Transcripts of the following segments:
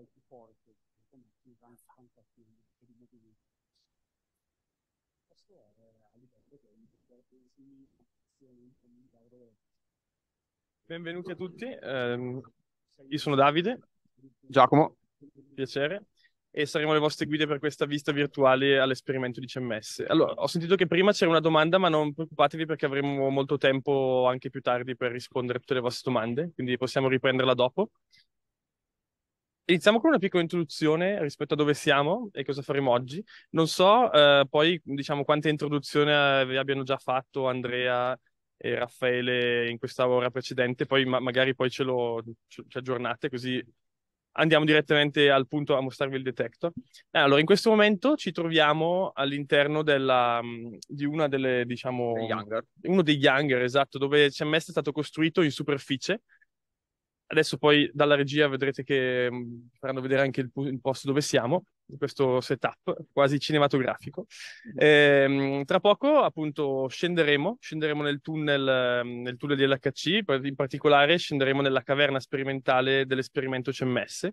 sei più forte, come si avanza fantasia per i motivi. Questo è eh, a livello di Benvenuti a tutti, eh, io sono Davide, Giacomo, piacere, e saremo le vostre guide per questa vista virtuale all'esperimento di CMS. Allora, ho sentito che prima c'era una domanda, ma non preoccupatevi perché avremo molto tempo anche più tardi per rispondere a tutte le vostre domande, quindi possiamo riprenderla dopo. Iniziamo con una piccola introduzione rispetto a dove siamo e cosa faremo oggi. Non so eh, poi diciamo quante introduzioni vi eh, abbiano già fatto Andrea e Raffaele in questa ora precedente, poi ma- magari poi ce lo ce- ce aggiornate così andiamo direttamente al punto a mostrarvi il detector. Allora, in questo momento ci troviamo all'interno della, mm, di una delle, diciamo, uno degli hangar, esatto, dove CMS è stato costruito in superficie Adesso poi dalla regia vedrete che mm, faranno vedere anche il, il posto dove siamo, questo setup quasi cinematografico. E, ehm, tra poco appunto scenderemo, scenderemo nel tunnel, mm, nel tunnel dell'HC, in particolare scenderemo nella caverna sperimentale dell'esperimento CMS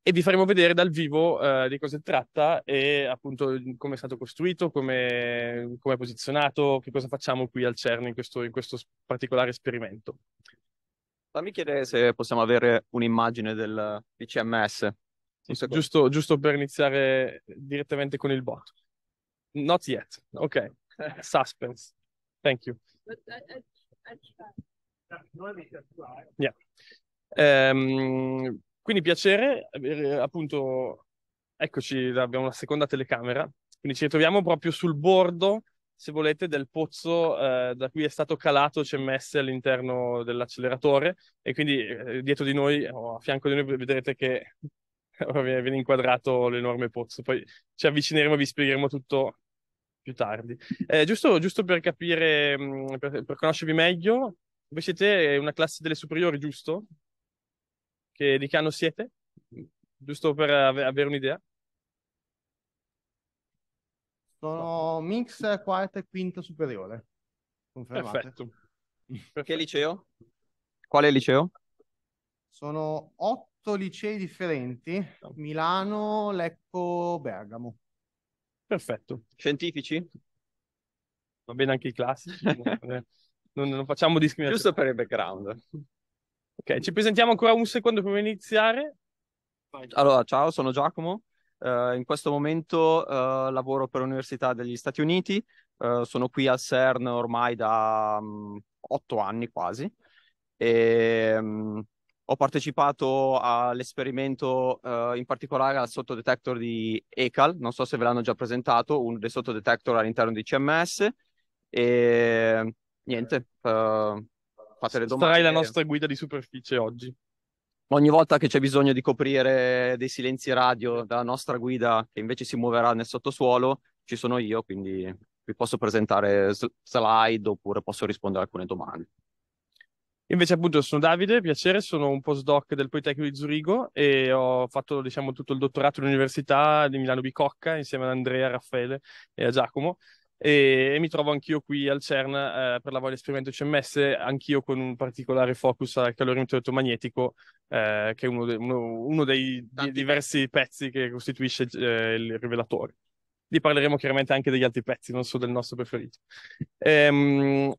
e vi faremo vedere dal vivo eh, di cosa tratta e appunto come è stato costruito, come, come è posizionato, che cosa facciamo qui al CERN in questo, in questo particolare esperimento. Fammi chiedere se possiamo avere un'immagine del CMS. giusto, giusto, per iniziare direttamente con il bot. Not yet. Ok. Suspense. Thank you. Yeah. Um, quindi piacere, eh, appunto, eccoci, abbiamo la seconda telecamera. Quindi ci ritroviamo proprio sul bordo se volete, del pozzo eh, da cui è stato calato CMS all'interno dell'acceleratore e quindi eh, dietro di noi o a fianco di noi vedrete che viene inquadrato l'enorme pozzo. Poi ci avvicineremo e vi spiegheremo tutto più tardi. Eh, giusto, giusto, per capire, mm, per, per conoscervi meglio, voi siete una classe delle superiori, giusto? Che, di che anno siete? Giusto per ave- avere un'idea? Sono mix quarta e quinta superiore. Confermate. Perfetto. Che liceo? Quale liceo? Sono otto licei differenti, Milano, Lecco, Bergamo. Perfetto. Scientifici? Va bene anche i classici. Eh. non, non facciamo discriminazione. Giusto per il background. Ok, ci presentiamo ancora un secondo prima di iniziare. Allora, ciao, sono Giacomo, Uh, in questo momento uh, lavoro per l'Università degli Stati Uniti, uh, sono qui al CERN ormai da um, otto anni quasi e um, ho partecipato all'esperimento in particolare al sottodetector di ECAL, non so se ve l'hanno già presentato, uno dei sottodetector all'interno di CMS e niente, fate le domande. Sarai la nostra guida di superficie oggi ogni volta che c'è bisogno di coprire dei silenzi radio dalla nostra guida che invece si muoverà nel sottosuolo, ci sono io, quindi vi posso presentare slide oppure posso rispondere a alcune domande. Invece appunto sono Davide, piacere, sono un postdoc del Politecnico di Zurigo e ho fatto diciamo tutto il dottorato all'Università di Milano Bicocca insieme ad Andrea, Raffaele e a Giacomo e, e mi trovo anch'io qui al CERN eh, per la Voglio Esperimento CMS, anch'io con un particolare focus al calorimetro elettromagnetico, eh, che è uno, de- uno, uno dei di- diversi pezzi che costituisce eh, il rivelatore. Lì parleremo chiaramente anche degli altri pezzi, non solo del nostro preferito. Ehm,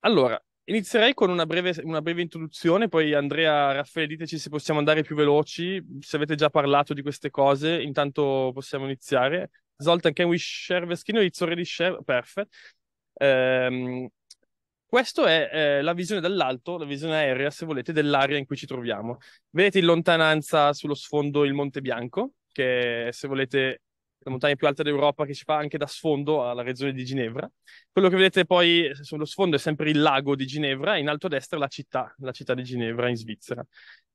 allora, Inizierei con una breve, una breve, introduzione, poi Andrea, Raffaele, diteci se possiamo andare più veloci, se avete già parlato di queste cose, intanto possiamo iniziare. Zoltan, can we share the screen? It's already share, perfect. Um, ehm, questa è eh, la visione dall'alto, la visione aerea, se volete, dell'area in cui ci troviamo. Vedete in lontananza sullo sfondo il Monte Bianco, che è, se volete la montagna più alta d'Europa che ci fa anche da sfondo alla regione di Ginevra. Quello che vedete poi sullo sfondo è sempre il lago di Ginevra e in alto a destra la città, la città di Ginevra in Svizzera.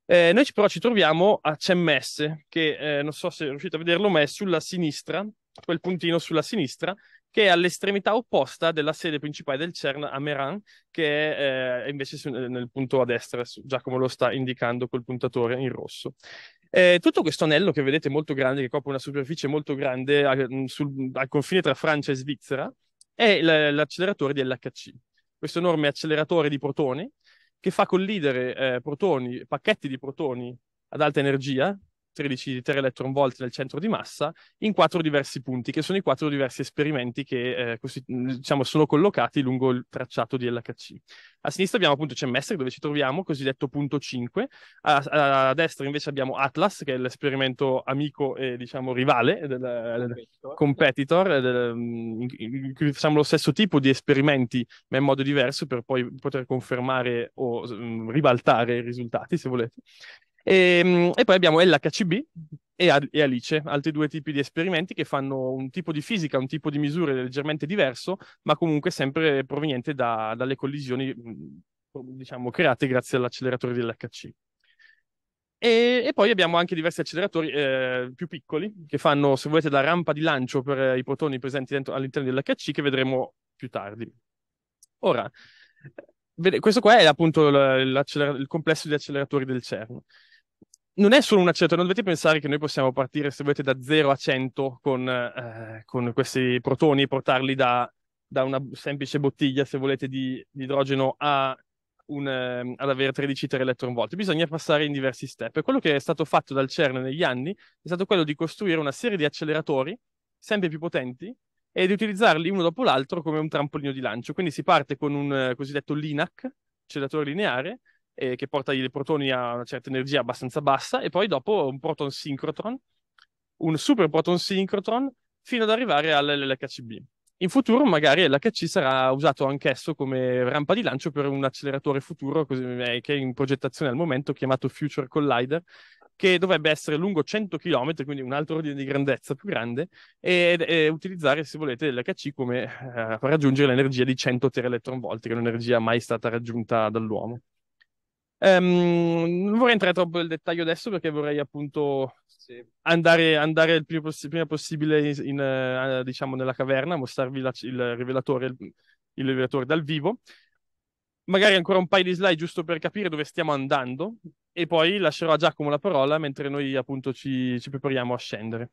Eh, noi però ci troviamo a Cemmesse, che eh, non so se riuscite a vederlo, ma è sulla sinistra quel puntino sulla sinistra, che è all'estremità opposta della sede principale del CERN a Meran, che è eh, invece su, eh, nel punto a destra, già come lo sta indicando col puntatore in rosso. Eh, tutto questo anello che vedete molto grande, che copre una superficie molto grande a, mm, sul, al confine tra Francia e Svizzera, è l- l'acceleratore di LHC, questo enorme acceleratore di protoni che fa collidere eh, protoni, pacchetti di protoni ad alta energia 13 ter electron volt nel centro di massa in quattro diversi punti, che sono i quattro diversi esperimenti che eh, così, mm, diciamo, sono collocati lungo il tracciato di LHC. A sinistra abbiamo appunto Cemmester, dove ci troviamo, cosiddetto punto 5. A, a destra invece abbiamo Atlas, che è l'esperimento amico e diciamo rivale del, del competitor, del, mm, in cui facciamo lo stesso tipo di esperimenti, ma in modo diverso per poi poter confermare o mh, mm, ribaltare i risultati, se volete. E, ehm, e poi abbiamo LHCB e, e Alice, altri due tipi di esperimenti che fanno un tipo di fisica, un tipo di misure leggermente diverso, ma comunque sempre proveniente da, dalle collisioni mm, diciamo, create grazie all'acceleratore dell'HC. E, e, poi abbiamo anche diversi acceleratori eh, più piccoli che fanno, se volete, la rampa di lancio per eh, i protoni presenti dentro, all'interno dell'HC che vedremo più tardi. Ora, eh, vede, questo qua è appunto il complesso di acceleratori del CERN non è solo un accento, non dovete pensare che noi possiamo partire, se volete, da 0 a 100 con, eh, con questi protoni e portarli da, da, una semplice bottiglia, se volete, di, di idrogeno un, eh, ad avere 13 ter electron Bisogna passare in diversi step. E quello che è stato fatto dal CERN negli anni è stato quello di costruire una serie di acceleratori sempre più potenti e di utilizzarli uno dopo l'altro come un trampolino di lancio. Quindi si parte con un eh, cosiddetto LINAC, acceleratore lineare, eh, che porta i protoni a una certa energia abbastanza bassa, e poi dopo un proton synchrotron, un super proton synchrotron, fino ad arrivare all'LHCb. In futuro magari l'HC sarà usato anch'esso come rampa di lancio per un acceleratore futuro così, eh, che è in progettazione al momento chiamato Future Collider, che dovrebbe essere lungo 100 km, quindi un altro ordine di grandezza più grande, e, e utilizzare, se volete, l'HC come eh, per raggiungere l'energia di 100 teraeletronvolti, che è un'energia mai stata raggiunta dall'uomo. Um, non vorrei entrare troppo nel dettaglio adesso perché vorrei appunto sì. andare, andare, il più poss- prima possibile in, in, uh, diciamo nella caverna, mostrarvi la, il, rivelatore, il, il rivelatore dal vivo. Magari ancora un paio di slide giusto per capire dove stiamo andando e poi lascerò a Giacomo la parola mentre noi appunto ci, ci prepariamo a scendere.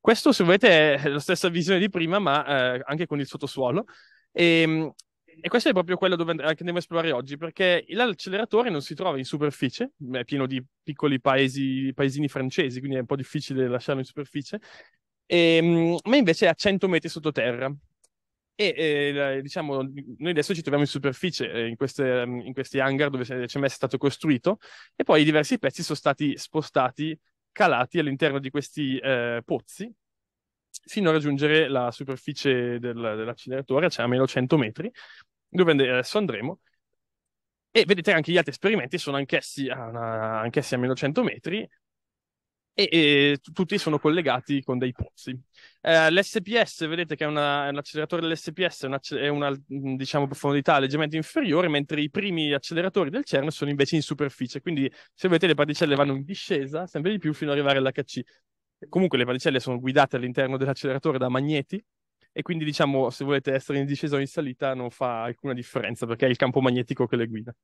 Questo se volete è la stessa visione di prima ma eh, anche con il sottosuolo. E, ehm, e questo è proprio quello dove andiamo a esplorare oggi, perché l'acceleratore non si trova in superficie, è pieno di piccoli paesi, paesini francesi, quindi è un po' difficile lasciarlo in superficie, e, ehm, ma invece è a 100 metri sottoterra. E eh, diciamo, noi adesso ci troviamo in superficie, eh, in, queste, in, questi hangar dove c'è mai stato costruito, e poi diversi pezzi sono stati spostati, calati all'interno di questi eh, pozzi, fino a raggiungere la superficie del, dell'acceleratore, cioè a meno 100 metri, dove adesso andremo. E vedete anche gli altri esperimenti sono anch'essi a, una, anch'essi a meno 100 metri, e, e, tutti sono collegati con dei pozzi. Eh, L'SPS, vedete che è, una, l'acceleratore dell'SPS, è una, è una diciamo, profondità leggermente inferiore, mentre i primi acceleratori del CERN sono invece in superficie, quindi se vedete le particelle vanno in discesa sempre di più fino ad arrivare all'HC. Comunque le particelle sono guidate all'interno dell'acceleratore da magneti e quindi diciamo se volete essere in discesa o in salita non fa alcuna differenza perché è il campo magnetico che le guida.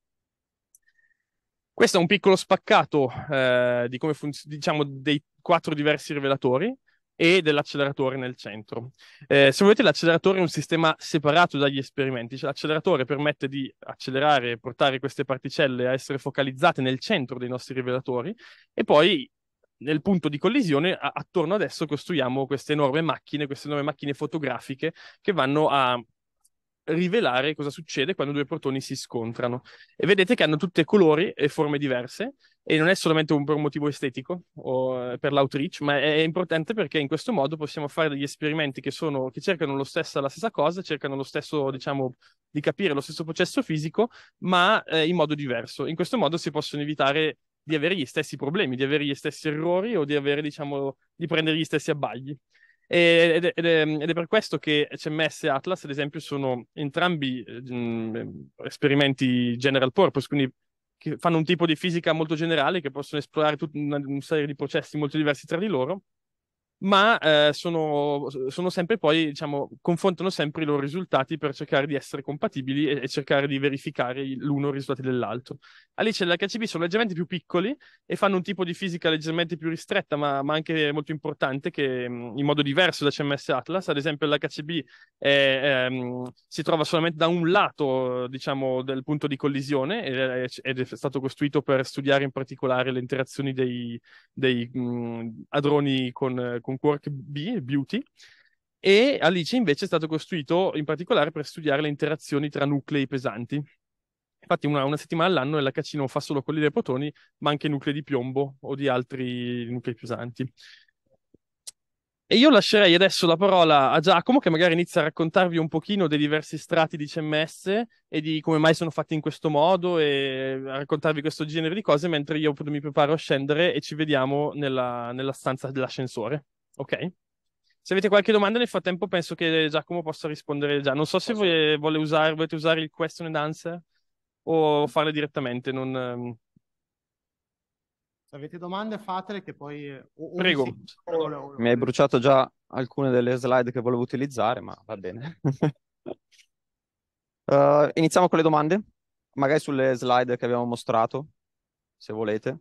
Questo è un piccolo spaccato eh, di come funz- diciamo dei quattro diversi rivelatori e dell'acceleratore nel centro. Eh, se volete, l'acceleratore è un sistema separato dagli esperimenti, cioè l'acceleratore permette di accelerare e portare queste particelle a essere focalizzate nel centro dei nostri rivelatori e poi nel punto di collisione, a- attorno adesso costruiamo queste enormi macchine, queste enormi macchine fotografiche che vanno a rivelare cosa succede quando due protoni si scontrano. E vedete che hanno tutte colori e forme diverse, e non è solamente un, per un motivo estetico o eh, per l'outreach, ma è, importante perché in questo modo possiamo fare degli esperimenti che, sono, che cercano stesso, la stessa cosa, cercano lo stesso, diciamo, di capire lo stesso processo fisico, ma eh, in modo diverso. In questo modo si possono evitare di avere gli stessi problemi, di avere gli stessi errori o di, avere, diciamo, di prendere gli stessi abbagli. Ed è, ed, è, mm, ed è, per questo che CMS e Atlas, ad esempio, sono entrambi mh, eh, mm, eh, esperimenti general purpose, quindi che fanno un tipo di fisica molto generale che possono esplorare tutta una, una serie di processi molto diversi tra di loro ma eh, sono, sono, sempre poi, diciamo, confrontano sempre i loro risultati per cercare di essere compatibili e, e cercare di verificare l'uno i risultati dell'altro. Alice e l'HCB sono leggermente più piccoli e fanno un tipo di fisica leggermente più ristretta, ma, ma anche molto importante, che, mm, in modo diverso da CMS Atlas. Ad esempio, l'HCB è, è, ehm, si trova solamente da un lato, diciamo, del punto di collisione ed è, ed è stato costruito per studiare in particolare le interazioni dei, dei mh, mm, adroni con, con con Quark B, Beauty, e Alice invece è stato costruito in particolare per studiare le interazioni tra nuclei pesanti. Infatti una, una settimana all'anno la LHC non fa solo quelli dei protoni, ma anche nuclei di piombo o di altri nuclei pesanti. E io lascerei adesso la parola a Giacomo che magari inizia a raccontarvi un pochino dei diversi strati di CMS e di come mai sono fatti in questo modo e a raccontarvi questo genere di cose mentre io mi preparo a scendere e ci vediamo nella, nella stanza dell'ascensore. Ok. Se avete qualche domanda nel frattempo penso che Giacomo possa rispondere già. Non so se voi, vuole usare, volete usare il question and answer o farle direttamente. Non... Ehm, se avete domande fatele che poi... Eh, o, o Prego. Mi, mi hai bruciato già alcune delle slide che volevo utilizzare, ma va bene. uh, iniziamo con le domande, magari sulle slide che abbiamo mostrato, se volete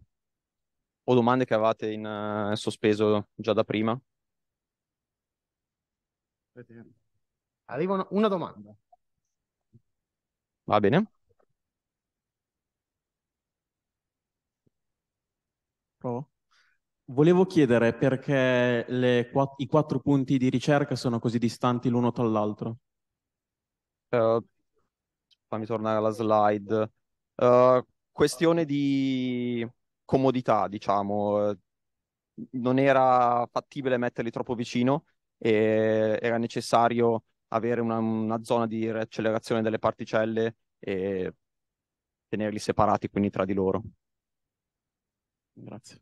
o domande che avevate in uh, sospeso già da prima? Arriva una, domanda. Va bene. Provo. Volevo chiedere perché le, i quattro punti di ricerca sono così distanti l'uno dall'altro. Uh, fammi tornare alla slide. Uh, questione di comodità, diciamo, eh, non era fattibile metterli troppo vicino e era necessario avere una, una zona di accelerazione delle particelle e tenerli separati quindi tra di loro. Grazie.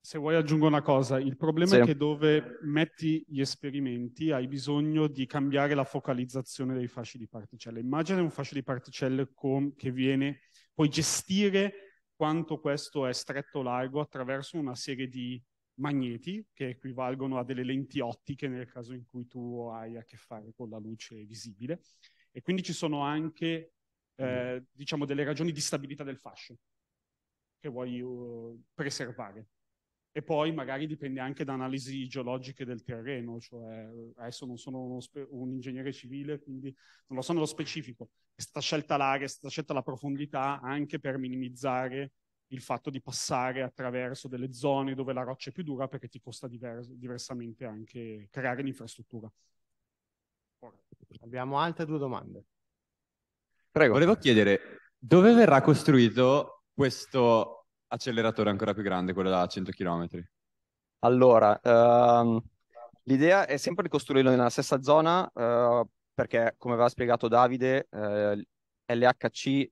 Se vuoi aggiungo una cosa, il problema sì. è che dove metti gli esperimenti hai bisogno di cambiare la focalizzazione dei fasci di particelle. Immagina un fascio di particelle con, che viene puoi gestire quanto questo è stretto largo attraverso una serie di magneti che equivalgono a delle lenti ottiche nel caso in cui tu hai a che fare con la luce visibile e quindi ci sono anche eh, mm. diciamo delle ragioni di stabilità del fascio che vuoi uh, preservare e poi magari dipende anche da analisi geologiche del terreno, cioè adesso non sono spe- un ingegnere civile, quindi non lo so nello specifico. È stata scelta l'area, è stata scelta la profondità anche per minimizzare il fatto di passare attraverso delle zone dove la roccia è più dura perché ti costa divers- diversamente anche creare un'infrastruttura. Ora. Abbiamo altre due domande. Prego. Volevo chiedere dove verrà costruito questo acceleratore ancora più grande, quello da 100 km? Allora, ehm, l'idea è sempre di costruirlo nella stessa zona eh, perché, come aveva spiegato Davide, eh, LHC eh,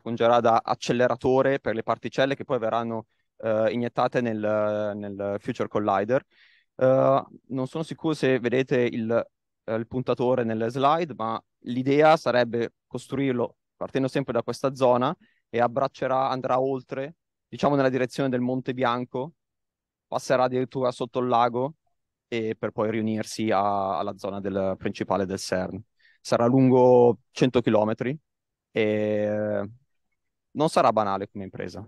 fungerà da acceleratore per le particelle che poi verranno eh, iniettate nel, nel, Future Collider. Eh, non sono sicuro se vedete il, il puntatore nelle slide, ma l'idea sarebbe costruirlo partendo sempre da questa zona e abbraccerà, andrà oltre diciamo nella direzione del Monte Bianco, passerà addirittura sotto il lago e per poi riunirsi a, alla zona del, principale del CERN. Sarà lungo 100 km e non sarà banale come impresa.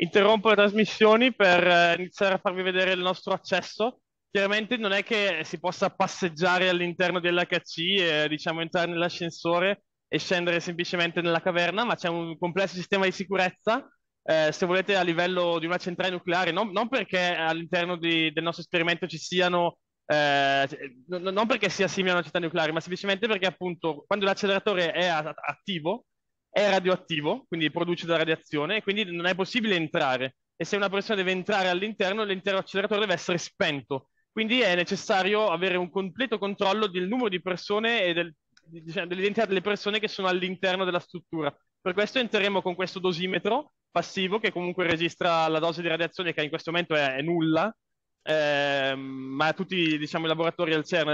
Interrompo le trasmissioni per eh, iniziare a farvi vedere il nostro accesso. Chiaramente non è che si possa passeggiare all'interno dell'HC e diciamo entrare nell'ascensore e scendere semplicemente nella caverna, ma c'è un complesso sistema di sicurezza eh, se volete, a livello di una centrale nucleare, non, non perché all'interno di, del nostro esperimento ci siano, eh, no, non perché sia simile a una centrale nucleare, ma semplicemente perché appunto quando l'acceleratore è a- attivo, è radioattivo, quindi produce della radiazione, e quindi non è possibile entrare. E se una persona deve entrare all'interno, l'intero acceleratore deve essere spento. Quindi è necessario avere un completo controllo del numero di persone e del, diciamo, dell'identità delle persone che sono all'interno della struttura. Per questo entreremo con questo dosimetro passivo che comunque registra la dose di radiazione che in questo momento è, è nulla, eh, ma tutti diciamo, i laboratori al CERN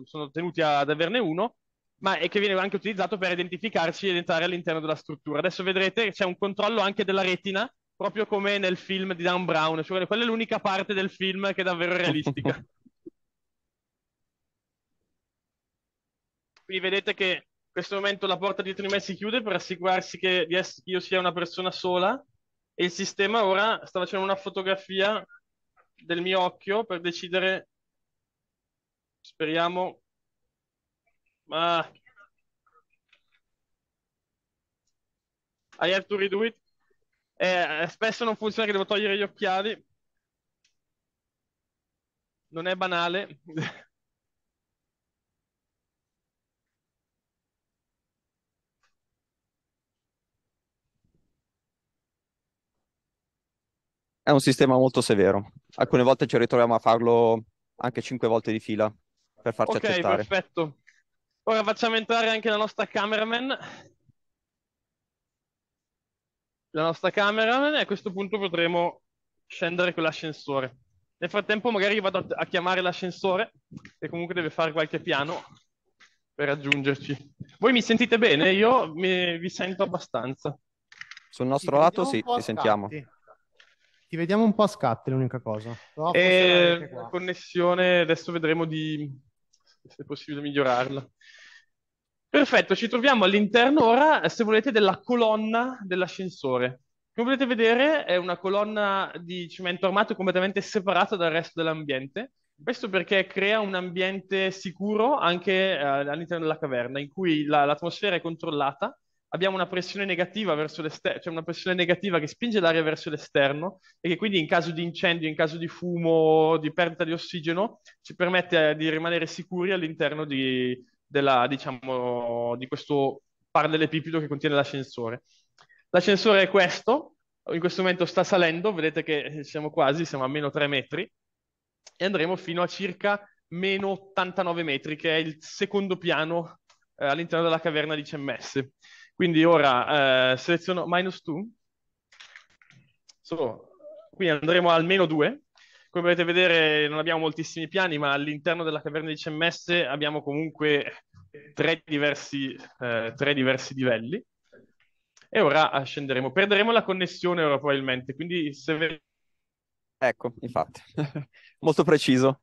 eh, sono tenuti ad averne uno, ma è che viene anche utilizzato per identificarci ed entrare all'interno della struttura. Adesso vedrete c'è un controllo anche della retina, proprio come nel film di Dan Brown, cioè quella è l'unica parte del film che è davvero realistica. Quindi vedete che in questo momento la porta dietro di me si chiude per assicurarsi che io sia una persona sola e il sistema ora sta facendo una fotografia del mio occhio per decidere, speriamo, ma... I have to redo it. Eh, spesso non funziona che devo togliere gli occhiali. Non è banale. è un sistema molto severo. Alcune volte ci ritroviamo a farlo anche cinque volte di fila per farci okay, accettare. perfetto. Ora facciamo entrare anche la nostra cameraman. La nostra cameraman e a questo punto potremo scendere con l'ascensore. Nel frattempo magari vado a chiamare l'ascensore che comunque deve fare qualche piano per raggiungerci. Voi mi sentite bene? Io mi, vi sento abbastanza. Sul nostro lato sì, ti sentiamo. Tanti. Ti vediamo un po' a scatte, l'unica cosa. No, eh, la connessione, adesso vedremo di, se è possibile migliorarla. Perfetto, ci troviamo all'interno ora, se volete, della colonna dell'ascensore. Come potete vedere è una colonna di cemento armato completamente separata dal resto dell'ambiente. Questo perché crea un ambiente sicuro anche eh, all'interno della caverna, in cui la, l'atmosfera è controllata abbiamo una pressione negativa verso l'esterno, cioè una pressione negativa che spinge l'aria verso l'esterno e che quindi in caso di incendio, in caso di fumo, di perdita di ossigeno, ci permette eh, di rimanere sicuri all'interno di, della, diciamo, di questo parallelepipedo che contiene l'ascensore. L'ascensore è questo, in questo momento sta salendo, vedete che eh, siamo quasi, siamo a meno 3 metri e andremo fino a circa meno 89 metri, che è il secondo piano eh, all'interno della caverna di CMS. Quindi ora eh, seleziono minus 2. So, qui andremo al meno 2. Come potete vedere non abbiamo moltissimi piani, ma all'interno della caverna di CMS abbiamo comunque tre diversi, eh, tre diversi livelli. E ora scenderemo. Perderemo la connessione ora probabilmente, quindi se... Ecco, infatti, molto preciso.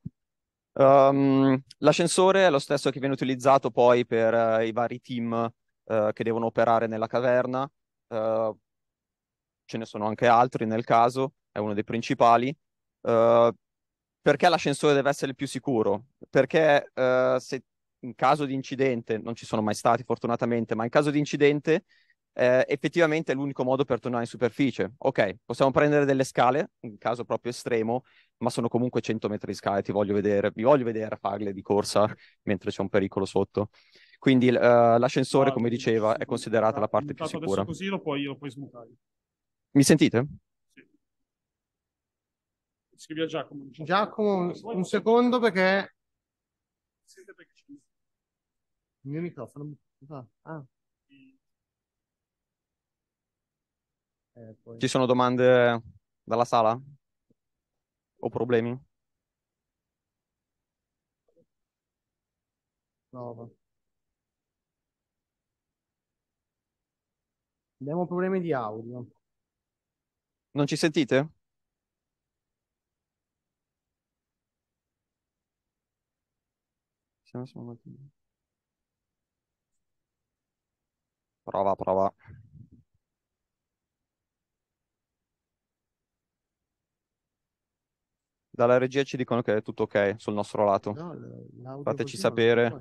Um, l'ascensore è lo stesso che viene utilizzato poi per uh, i vari team eh, che devono operare nella caverna, eh, ce ne sono anche altri nel caso, è uno dei principali. Eh, perché l'ascensore deve essere il più sicuro? Perché eh, se in caso di incidente, non ci sono mai stati fortunatamente, ma in caso di incidente eh, effettivamente è l'unico modo per tornare in superficie. Ok, possiamo prendere delle scale, in caso proprio estremo, ma sono comunque 100 metri di scale, ti voglio vedere, vi voglio vedere a farle di corsa mentre c'è un pericolo sotto. Quindi uh, l'ascensore, come diceva, è considerata la parte più sicura. Così lo puoi, lo puoi smutare. Mi sentite? scrivi Giacomo. Giacomo, un, secondo perché... Il mio microfono... Ah. Eh, poi... Ci sono domande dalla sala? O problemi? No, Abbiamo problemi di audio. Non ci sentite? Prova, prova. Dalla regia ci dicono che è tutto ok sul nostro lato. No, Fateci sapere.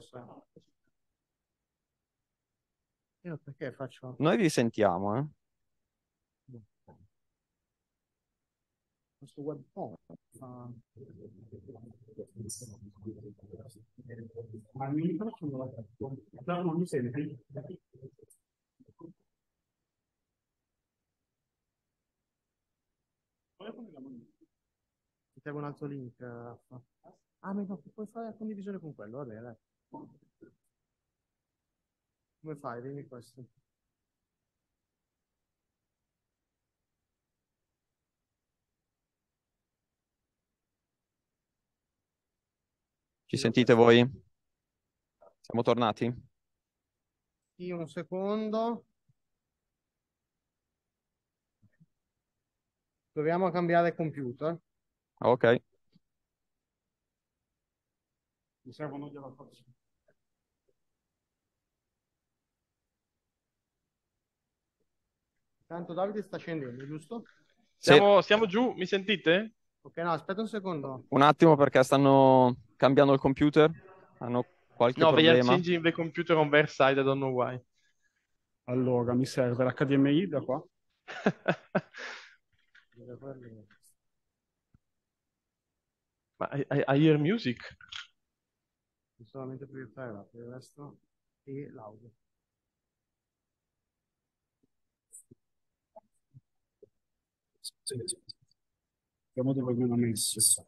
Io perché faccio... Noi vi sentiamo, eh? questo web form. Ma il microfono la No, non mi senti? Ti tengo un altro link. Eh. Ah, ma no, puoi fare la condivisione con quello, va bene. Come fai? Dimmi questo. Ci sentite voi? Siamo tornati? Sì, un secondo. Proviamo a cambiare computer. Ok. Mi servono gli alla prossima. Tanto Davide sta scendendo, giusto? Siamo, sì. siamo giù, mi sentite? Ok, no, aspetta un secondo. Un attimo perché stanno cambiando il computer, hanno qualche no, problema. No, they changing the computer on their side, I don't know why. Allora, mi serve l'HDMI da qua. Ma I, I, I hear music. Solamente proiettare la per il resto e l'audio. Siamo sì. Vediamo dove me l'ho messo.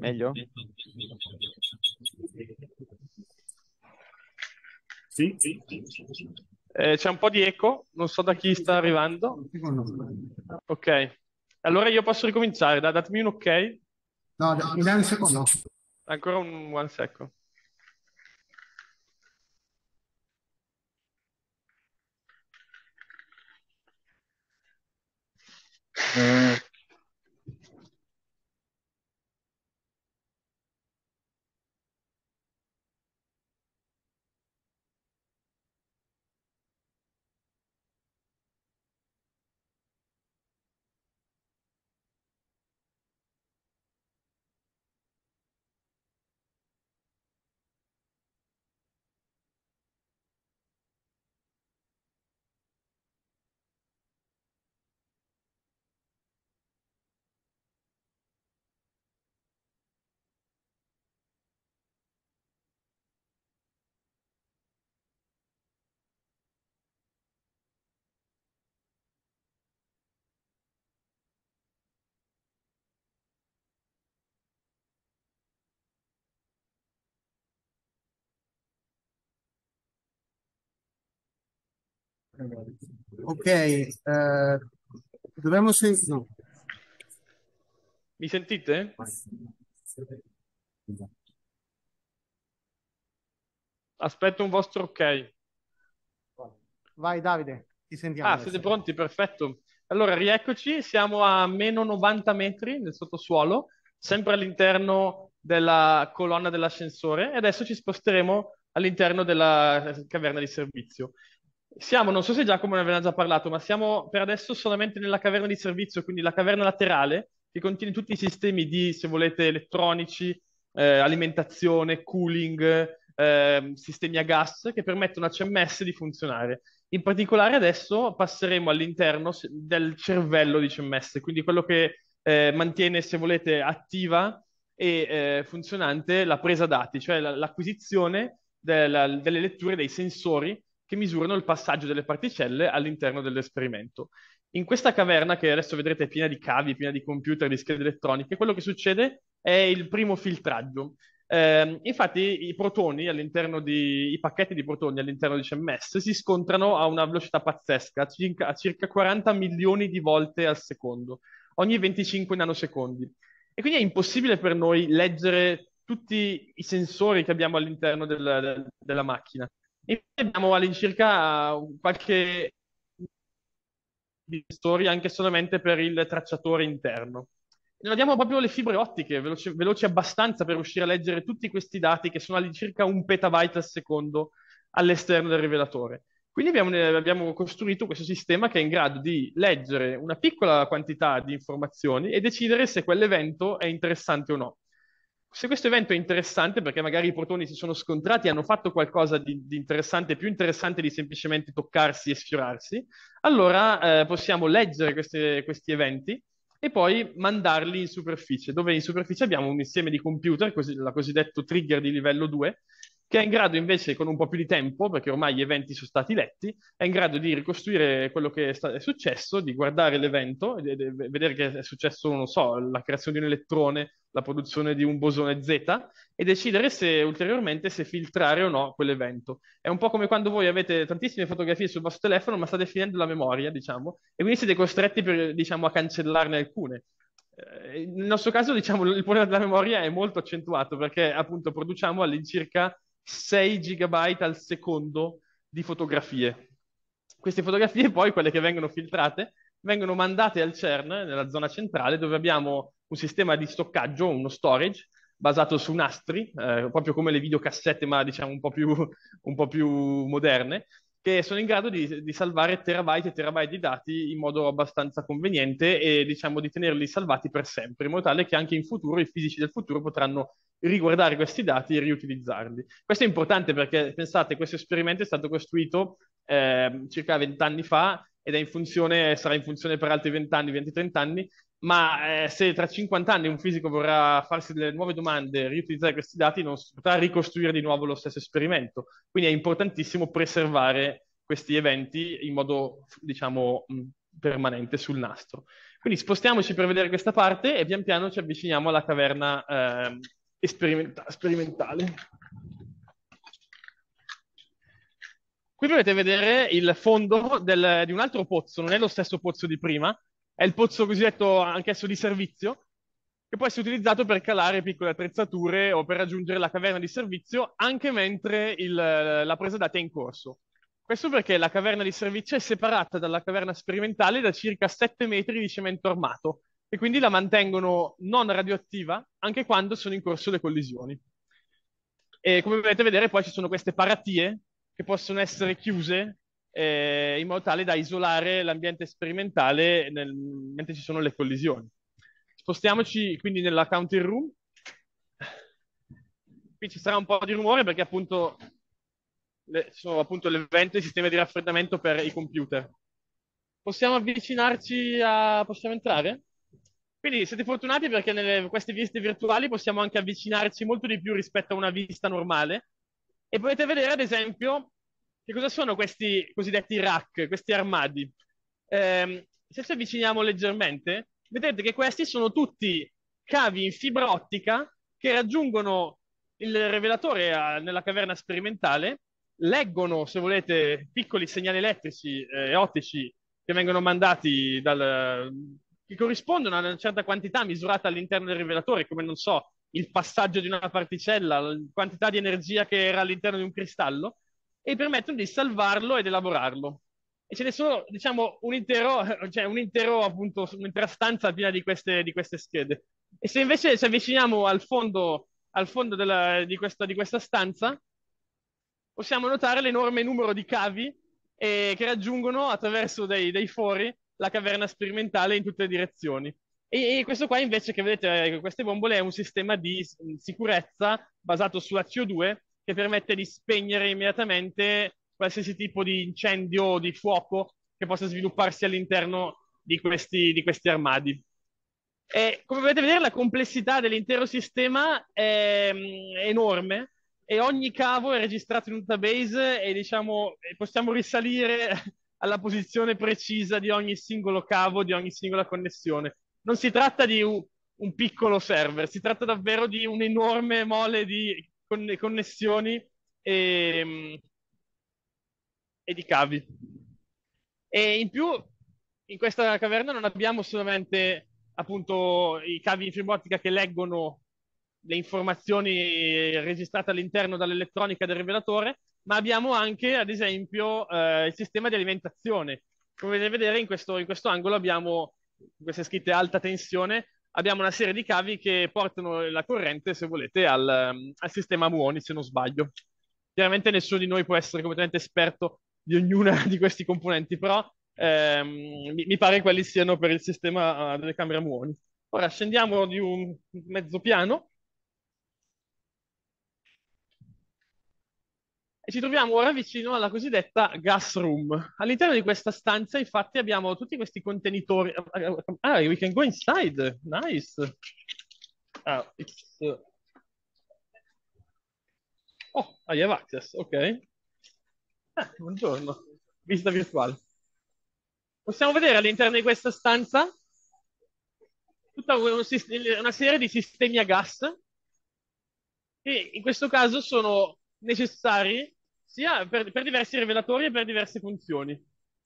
Meglio? Sì, sì. Eh, c'è un po' di eco, non so da chi sta arrivando. Ok, allora io posso ricominciare, da, datemi un ok. No, mi dai un secondo. Ancora un one second. Hum. Ok, eh, dobbiamo sentire. No. Mi sentite? Aspetto un vostro ok. Vai Davide, ti sentiamo. Ah, adesso. siete pronti? Perfetto. Allora, rieccoci, siamo a meno 90 metri nel sottosuolo, sempre all'interno della colonna dell'ascensore e adesso ci sposteremo all'interno della caverna di servizio. Siamo, non so se Giacomo ne aveva già parlato, ma siamo per adesso solamente nella caverna di servizio, quindi la caverna laterale, che contiene tutti i sistemi di, se volete, elettronici, eh, alimentazione, cooling, eh, sistemi a gas, che permettono a CMS di funzionare. In particolare adesso passeremo all'interno del cervello di CMS, quindi quello che eh, mantiene, se volete, attiva e eh, funzionante la presa dati, cioè l- l'acquisizione della, delle letture dei sensori che misurano il passaggio delle particelle all'interno dell'esperimento. In questa caverna, che adesso vedrete è piena di cavi, piena di computer, di schede elettroniche, quello che succede è il primo filtraggio. Eh, infatti i protoni all'interno di, i pacchetti di protoni all'interno di CMS si scontrano a una velocità pazzesca, a circa, a circa 40 milioni di volte al secondo, ogni 25 nanosecondi. E quindi è impossibile per noi leggere tutti i sensori che abbiamo all'interno del, del, della macchina. Invece abbiamo all'incirca uh, qualche visori anche solamente per il tracciatore interno. non abbiamo proprio le fibre ottiche, veloci, veloci abbastanza per riuscire a leggere tutti questi dati che sono all'incirca un petabyte al secondo all'esterno del rivelatore. Quindi abbiamo, eh, abbiamo, costruito questo sistema che è in grado di leggere una piccola quantità di informazioni e decidere se quell'evento è interessante o no se questo evento è interessante perché magari i protoni si sono scontrati e hanno fatto qualcosa di, di, interessante, più interessante di semplicemente toccarsi e sfiorarsi, allora eh, possiamo leggere queste, questi eventi e poi mandarli in superficie, dove in superficie abbiamo un insieme di computer, così, la cosiddetta trigger di livello 2, che è in grado invece con un po' più di tempo, perché ormai gli eventi sono stati letti, è in grado di ricostruire quello che è, successo, di guardare l'evento, e vedere che è successo, non so, la creazione di un elettrone, la produzione di un bosone Z e decidere se ulteriormente se filtrare o no quell'evento. È un po' come quando voi avete tantissime fotografie sul vostro telefono, ma state finendo la memoria, diciamo, e quindi siete costretti per, diciamo, a cancellarne alcune. Eh, nel nostro caso, diciamo, il problema della memoria è molto accentuato perché appunto produciamo all'incirca 6 gigabyte al secondo di fotografie. Queste fotografie poi, quelle che vengono filtrate, vengono mandate al CERN, nella zona centrale, dove abbiamo un sistema di stoccaggio, uno storage, basato su nastri, eh, proprio come le videocassette, ma diciamo un po' più, un po più moderne, che sono in grado di, di, salvare terabyte e terabyte di dati in modo abbastanza conveniente e diciamo di tenerli salvati per sempre, in modo tale che anche in futuro i fisici del futuro potranno riguardare questi dati e riutilizzarli. Questo è importante perché, pensate, questo esperimento è stato costruito eh, circa vent'anni fa ed è in funzione, sarà in funzione per altri 20 20-30 anni, ma eh, se tra 50 anni un fisico vorrà farsi delle nuove domande, e riutilizzare questi dati, non si potrà ricostruire di nuovo lo stesso esperimento. Quindi è importantissimo preservare questi eventi in modo, diciamo, mm, permanente sul nastro. Quindi spostiamoci per vedere questa parte e pian piano ci avviciniamo alla caverna eh, sperimenta- sperimentale. Qui potete vedere il fondo del, di un altro pozzo, non è lo stesso pozzo di prima, è il pozzo cosiddetto anch'esso di servizio, che può essere utilizzato per calare piccole attrezzature o per raggiungere la caverna di servizio anche mentre il, la presa dati è in corso. Questo perché la caverna di servizio è separata dalla caverna sperimentale da circa 7 metri di cemento armato, e quindi la mantengono non radioattiva anche quando sono in corso le collisioni. E come potete vedere poi ci sono queste paratie che possono essere chiuse eh, in modo tale da isolare l'ambiente sperimentale nel... mentre ci sono le collisioni. Spostiamoci quindi nella counting room. Qui ci sarà un po' di rumore perché appunto le, sono appunto le venti sistema di raffreddamento per i computer. Possiamo avvicinarci a... possiamo entrare? Quindi siete fortunati perché nelle, queste visite virtuali possiamo anche avvicinarci molto di più rispetto a una vista normale e potete vedere ad esempio che cosa sono questi cosiddetti rack, questi armadi. Eh, se ci avviciniamo leggermente, vedete che questi sono tutti cavi in fibra ottica che raggiungono il rivelatore a, eh, nella caverna sperimentale, leggono, se volete, piccoli segnali elettrici eh, e eh, ottici che vengono mandati dal, che corrispondono a una certa quantità misurata all'interno del rivelatore, come non so, il passaggio di una particella, la quantità di energia che era all'interno di un cristallo, e permettono di salvarlo ed elaborarlo. E ce ne sono, diciamo, un intero, cioè un intero appunto, un'intera stanza piena di queste, di queste schede. E se invece ci avviciniamo al fondo, al fondo della, di, questa, di questa stanza, possiamo notare l'enorme numero di cavi eh, che raggiungono attraverso dei, dei fori la caverna sperimentale in tutte le direzioni. E, e questo qua invece che vedete, eh, queste bombole è un sistema di sicurezza basato sulla CO2 che permette di spegnere immediatamente qualsiasi tipo di incendio o di fuoco che possa svilupparsi all'interno di questi, di questi armadi. E, come potete vedere, la complessità dell'intero sistema è, mm, enorme e ogni cavo è registrato in un database e diciamo, possiamo risalire alla posizione precisa di ogni singolo cavo, di ogni singola connessione. Non si tratta di un, un piccolo server, si tratta davvero di un'enorme mole di connessioni e, mm, e di cavi. E in più, in questa caverna non abbiamo solamente appunto i cavi in fibra ottica che leggono le informazioni registrate all'interno dall'elettronica del rivelatore, ma abbiamo anche, ad esempio, eh, il sistema di alimentazione. Come potete vedere, in questo, in questo angolo abbiamo queste scritte alta tensione, abbiamo una serie di cavi che portano la corrente, se volete, al, mm, al sistema muoni, se non sbaglio. Chiaramente nessuno di noi può essere completamente esperto di ognuna di questi componenti, però ehm, mi, mi, pare quelli siano per il sistema uh, delle camere a muoni. Ora scendiamo di un mezzo piano E ci troviamo ora vicino alla cosiddetta gas room. All'interno di questa stanza, infatti, abbiamo tutti questi contenitori. Ah, we can go inside. Nice. Ah, it's... Uh, oh, I have access. Ok. Eh, buongiorno. Vista virtuale. Possiamo vedere all'interno di questa stanza tutta una serie di sistemi a gas che in questo caso sono necessari sia per, per, diversi rivelatori e per diverse funzioni.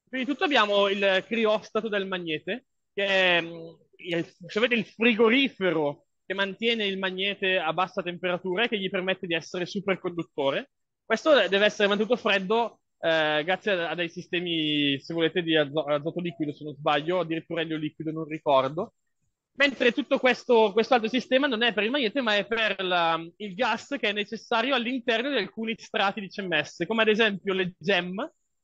Prima di tutto abbiamo il criostato del magnete, che è mm, il, sapete, il frigorifero che mantiene il magnete a bassa temperatura e che gli permette di essere superconduttore. Questo deve essere mantenuto freddo eh, grazie a, a, dei sistemi, se volete, di azoto liquido, se non sbaglio, addirittura elio liquido, non ricordo, Mentre tutto questo, altro sistema non è per il magnete, ma è per la, il gas che è necessario all'interno di alcuni strati di CMS, come ad esempio le GEM,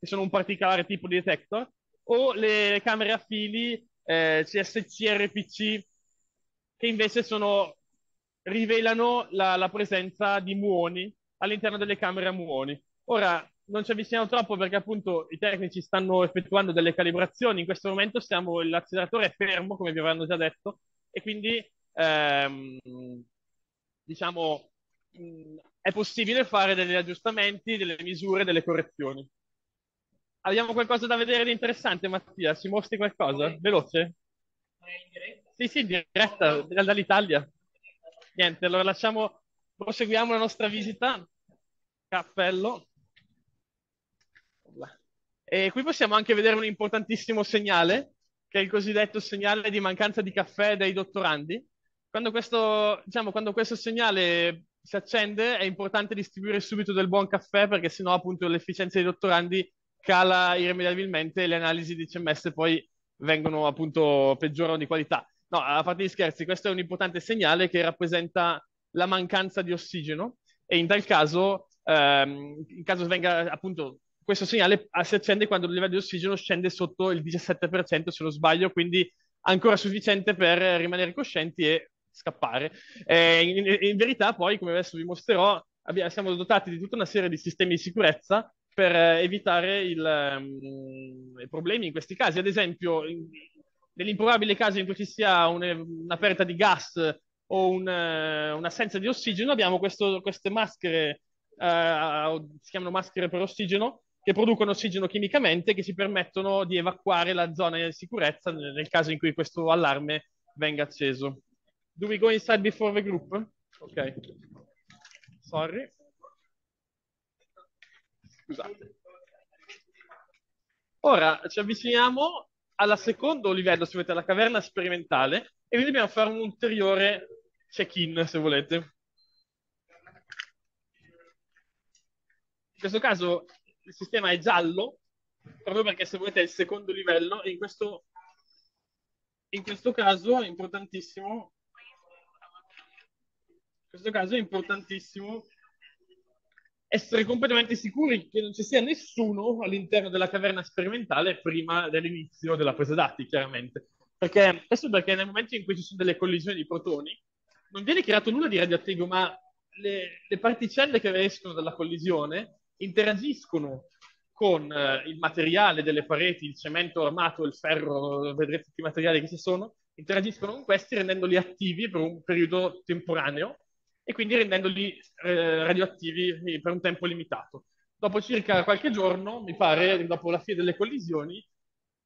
che sono un particolare tipo di detector, o le camere a fili eh, CSC, RPC, che invece sono, rivelano la, la presenza di muoni all'interno delle camere a muoni. Ora, non ci avviciniamo troppo perché appunto i tecnici stanno effettuando delle calibrazioni. In questo momento siamo, l'acceleratore è fermo, come vi avranno già detto, e quindi ehm, diciamo mh, mm, è possibile fare degli aggiustamenti, delle misure, delle correzioni. Abbiamo qualcosa da vedere di interessante, Mattia? Ci mostri qualcosa? Okay. Veloce? Sì, sì, in diretta dall'Italia. Niente, allora lasciamo, proseguiamo la nostra visita. Cappello. E qui possiamo anche vedere un importantissimo segnale, che è il cosiddetto segnale di mancanza di caffè dei dottorandi. Quando questo, diciamo, quando questo segnale si accende è importante distribuire subito del buon caffè perché sennò appunto l'efficienza dei dottorandi cala irremediabilmente e le analisi di CMS poi vengono appunto peggiorano di qualità. No, a parte gli scherzi, questo è un importante segnale che rappresenta la mancanza di ossigeno e in tal caso, ehm, in caso venga appunto questo segnale ah, si accende quando il livello di ossigeno scende sotto il 17%, se non sbaglio, quindi ancora sufficiente per rimanere coscienti e scappare. Eh, in, in, verità, poi, come adesso vi mostrerò, abbiamo, siamo dotati di tutta una serie di sistemi di sicurezza per eh, evitare ehm, i um, problemi in questi casi. Ad esempio, in, nell'improbabile caso in cui ci sia un, una perdita di gas o un, uh, un'assenza di ossigeno, abbiamo questo, queste maschere, uh, si chiamano maschere per ossigeno, che producono ossigeno chimicamente che ci permettono di evacuare la zona di sicurezza nel caso in cui questo allarme venga acceso. Do we go inside before the group? Ok. Sorry. Scusate. Ora ci avviciniamo al secondo livello, se volete, alla caverna sperimentale, e quindi dobbiamo fare un ulteriore check-in, se volete. In questo caso il sistema è giallo, proprio perché se volete è il secondo livello, e in questo, in questo caso è importantissimo in questo caso è importantissimo essere completamente sicuri che non ci sia nessuno all'interno della caverna sperimentale prima dell'inizio della presa dati, chiaramente. Perché, questo perché nel momento in cui ci sono delle collisioni di protoni, non viene creato nulla di radioattivo, ma le, le particelle che escono dalla collisione interagiscono con eh, il materiale delle pareti, il cemento armato, il ferro, vedrete tutti i materiali che ci sono, interagiscono con questi rendendoli attivi per un periodo temporaneo e quindi rendendoli eh, radioattivi per un tempo limitato. Dopo circa qualche giorno, mi pare, dopo la fine delle collisioni,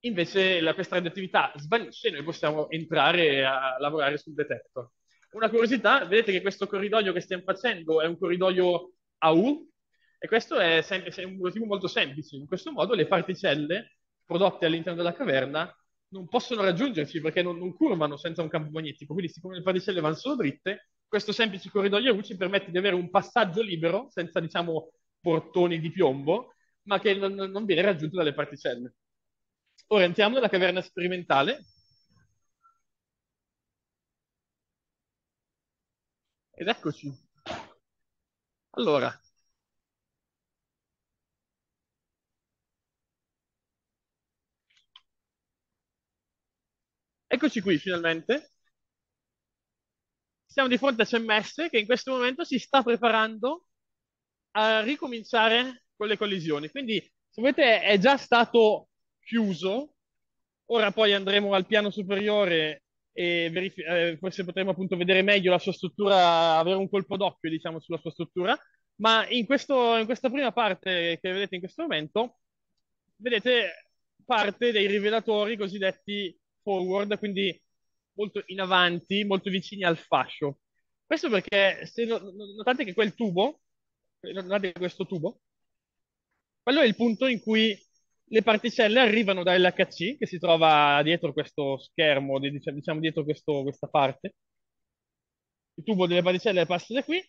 invece la, questa radioattività svanisce e noi possiamo entrare a lavorare sul detector. Una curiosità, vedete che questo corridoio che stiamo facendo è un corridoio a U, e questo è, sem- è un motivo molto semplice. In questo modo le particelle prodotte all'interno della caverna non possono raggiungersi perché non, non, curvano senza un campo magnetico. Quindi, siccome le particelle vanno solo dritte, questo semplice corridoio U ci permette di avere un passaggio libero, senza diciamo portoni di piombo, ma che non, non viene raggiunto dalle particelle. Ora entriamo nella caverna sperimentale. Ed eccoci. Allora, Eccoci qui finalmente. Siamo di fronte a CMS che in questo momento si sta preparando a ricominciare con le collisioni. Quindi, se volete, è già stato chiuso. Ora poi andremo al piano superiore e verif- eh, forse potremo appunto vedere meglio la sua struttura, avere un colpo d'occhio, diciamo, sulla sua struttura. Ma in, questo, in questa prima parte che vedete in questo momento, vedete parte dei rivelatori cosiddetti forward, quindi molto in avanti, molto vicini al fascio. Questo perché se notate che quel tubo, notate questo tubo, quello è il punto in cui le particelle arrivano dall'HC che si trova dietro questo schermo, diciamo dietro questo, questa parte. Il tubo delle particelle passa da qui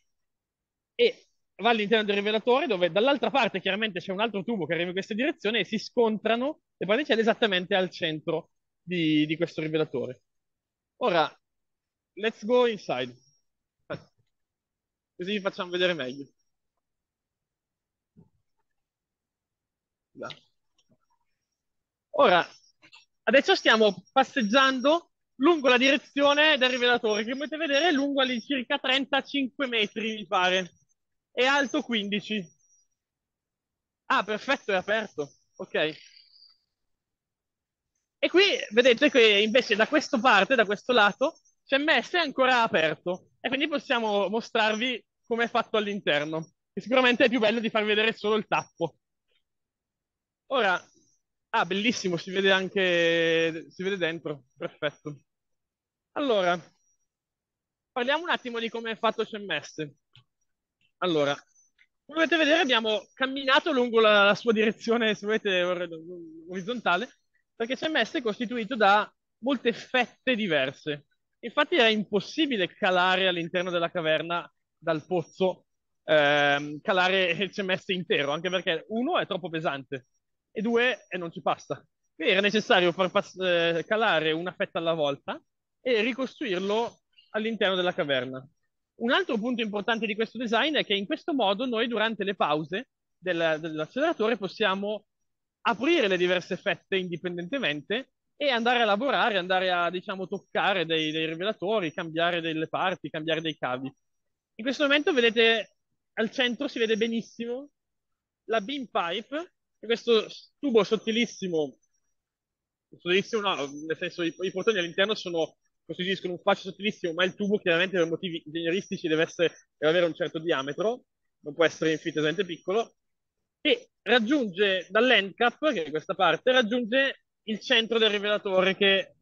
e va all'interno del rivelatore dove dall'altra parte chiaramente c'è un altro tubo che arriva in questa direzione e si scontrano le particelle esattamente al centro di, di questo rivelatore. Ora, let's go inside. Così vi facciamo vedere meglio. Ora, adesso stiamo passeggiando lungo la direzione del rivelatore, che potete vedere è lungo all'incirca 35 metri, mi pare, e alto 15. Ah, perfetto, è aperto. Ok. E qui vedete che invece da questa parte, da questo lato, CMS è ancora aperto e quindi possiamo mostrarvi come è fatto all'interno. E sicuramente è più bello di far vedere solo il tappo. Ora, ah, bellissimo, si vede anche, si vede dentro, perfetto. Allora, parliamo un attimo di come è fatto CMS. Allora, come potete vedere abbiamo camminato lungo la, la sua direzione, se volete, orizzontale, perché CMS è costituito da molte fette diverse. Infatti era impossibile calare all'interno della caverna dal pozzo, ehm, calare il CMS intero, anche perché uno è troppo pesante e due eh, non ci passa. Quindi era necessario far pass- eh, calare una fetta alla volta e ricostruirlo all'interno della caverna. Un altro punto importante di questo design è che in questo modo noi durante le pause del, dell'acceleratore possiamo aprire le diverse fette indipendentemente e andare a lavorare, andare a diciamo toccare dei, dei rivelatori, cambiare delle parti, cambiare dei cavi. In questo momento vedete al centro si vede benissimo la beam pipe, questo tubo sottilissimo, sottilissimo no, nel senso i, i portoni all'interno sono costituiscono un fascio sottilissimo, ma il tubo chiaramente per motivi ingegneristici deve, essere, deve avere un certo diametro, non può essere infinitamente piccolo, e raggiunge dall'endcap, che è questa parte, raggiunge il centro del rivelatore che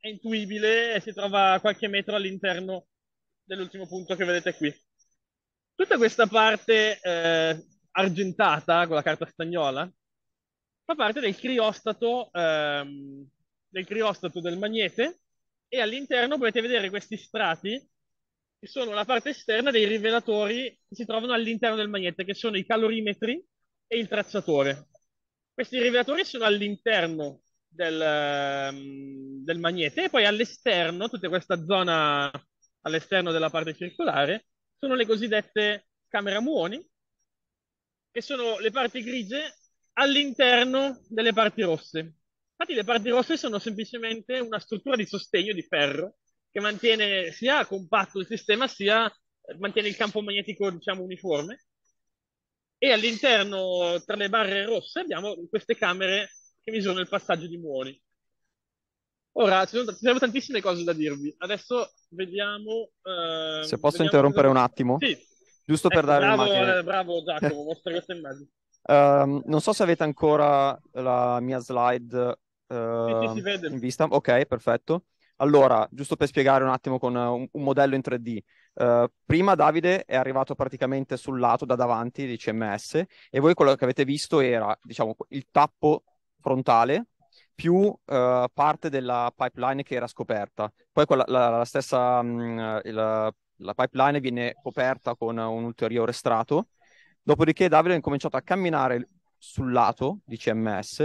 è intuibile e si trova a qualche metro all'interno dell'ultimo punto che vedete qui. Tutta questa parte eh, argentata con la carta stagnola fa parte del criostato, ehm, del criostato del magnete e all'interno potete vedere questi strati che sono la parte esterna dei rivelatori che si trovano all'interno del magnete, che sono i calorimetri e il tracciatore. Questi rivelatori sono all'interno del, ehm, del magnete e poi all'esterno, tutta questa zona all'esterno della parte circolare, sono le cosiddette muoni, che sono le parti grigie all'interno delle parti rosse. Infatti le parti rosse sono semplicemente una struttura di sostegno di ferro che mantiene sia compatto il sistema sia eh, mantiene il campo magnetico diciamo uniforme e all'interno tra le barre rosse abbiamo queste camere che misurano il passaggio di muoni. Ora, ci sono, ci sono tantissime cose da dirvi. Adesso vediamo... Eh, Se posso vediamo interrompere cosa... un attimo? Sì. Giusto ecco, per eh, dare bravo, un'immagine. Eh, bravo Giacomo, mostra questa immagine. Um, non so se avete ancora la mia slide uh, sì, sì, ehm, in vista. Ok, perfetto. Allora, giusto per spiegare un attimo con un, un modello in 3D. Eh, prima Davide è arrivato praticamente sul lato da davanti di CMS e voi quello che avete visto era diciamo, il tappo frontale più uh, parte della pipeline che era scoperta. Poi quella, la, la, stessa mh, mm, la, la pipeline viene coperta con un ulteriore strato. Dopodiché Davide ha incominciato a camminare sul lato di CMS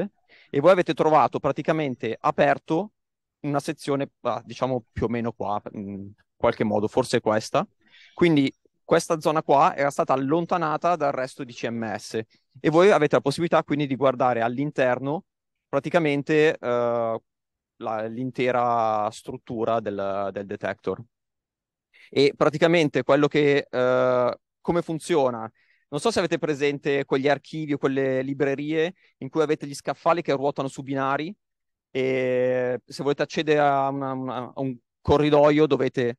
e voi avete trovato praticamente aperto una sezione, ah, diciamo più o meno qua, mh, mm, qualche modo, forse questa. Quindi questa zona qua era stata allontanata dal resto di CMS e voi avete la possibilità quindi di guardare all'interno praticamente eh, la, l'intera struttura del, del, detector. E praticamente quello che eh, come funziona? Non so se avete presente quegli archivi o quelle librerie in cui avete gli scaffali che ruotano su binari e se volete accedere a, una, a un corridoio dovete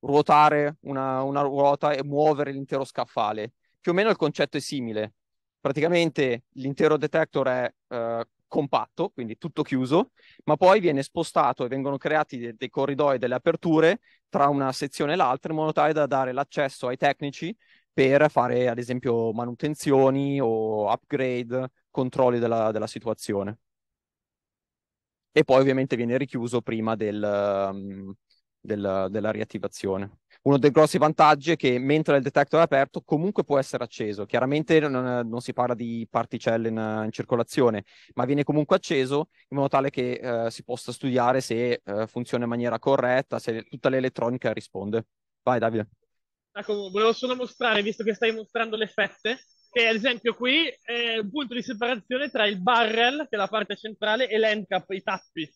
ruotare una, una ruota e muovere l'intero scaffale. Più o meno il concetto è simile. Praticamente l'intero detector è eh, compatto, quindi tutto chiuso, ma poi viene spostato e vengono creati dei, dei corridoi, delle aperture tra una sezione e l'altra in modo tale da dare l'accesso ai tecnici per fare ad esempio manutenzioni o upgrade, controlli della, della situazione. E poi ovviamente viene richiuso prima del, um, della, della riattivazione. Uno dei grossi vantaggi è che mentre il detector è aperto comunque può essere acceso. Chiaramente non, non si parla di particelle in, in, circolazione, ma viene comunque acceso in modo tale che eh, si possa studiare se eh, funziona in maniera corretta, se tutta l'elettronica risponde. Vai Davide. Ecco, volevo solo mostrare, visto che stai mostrando le fette, che ad esempio qui è un punto di separazione tra il barrel, che è la parte centrale, e l'endcap, i tappi.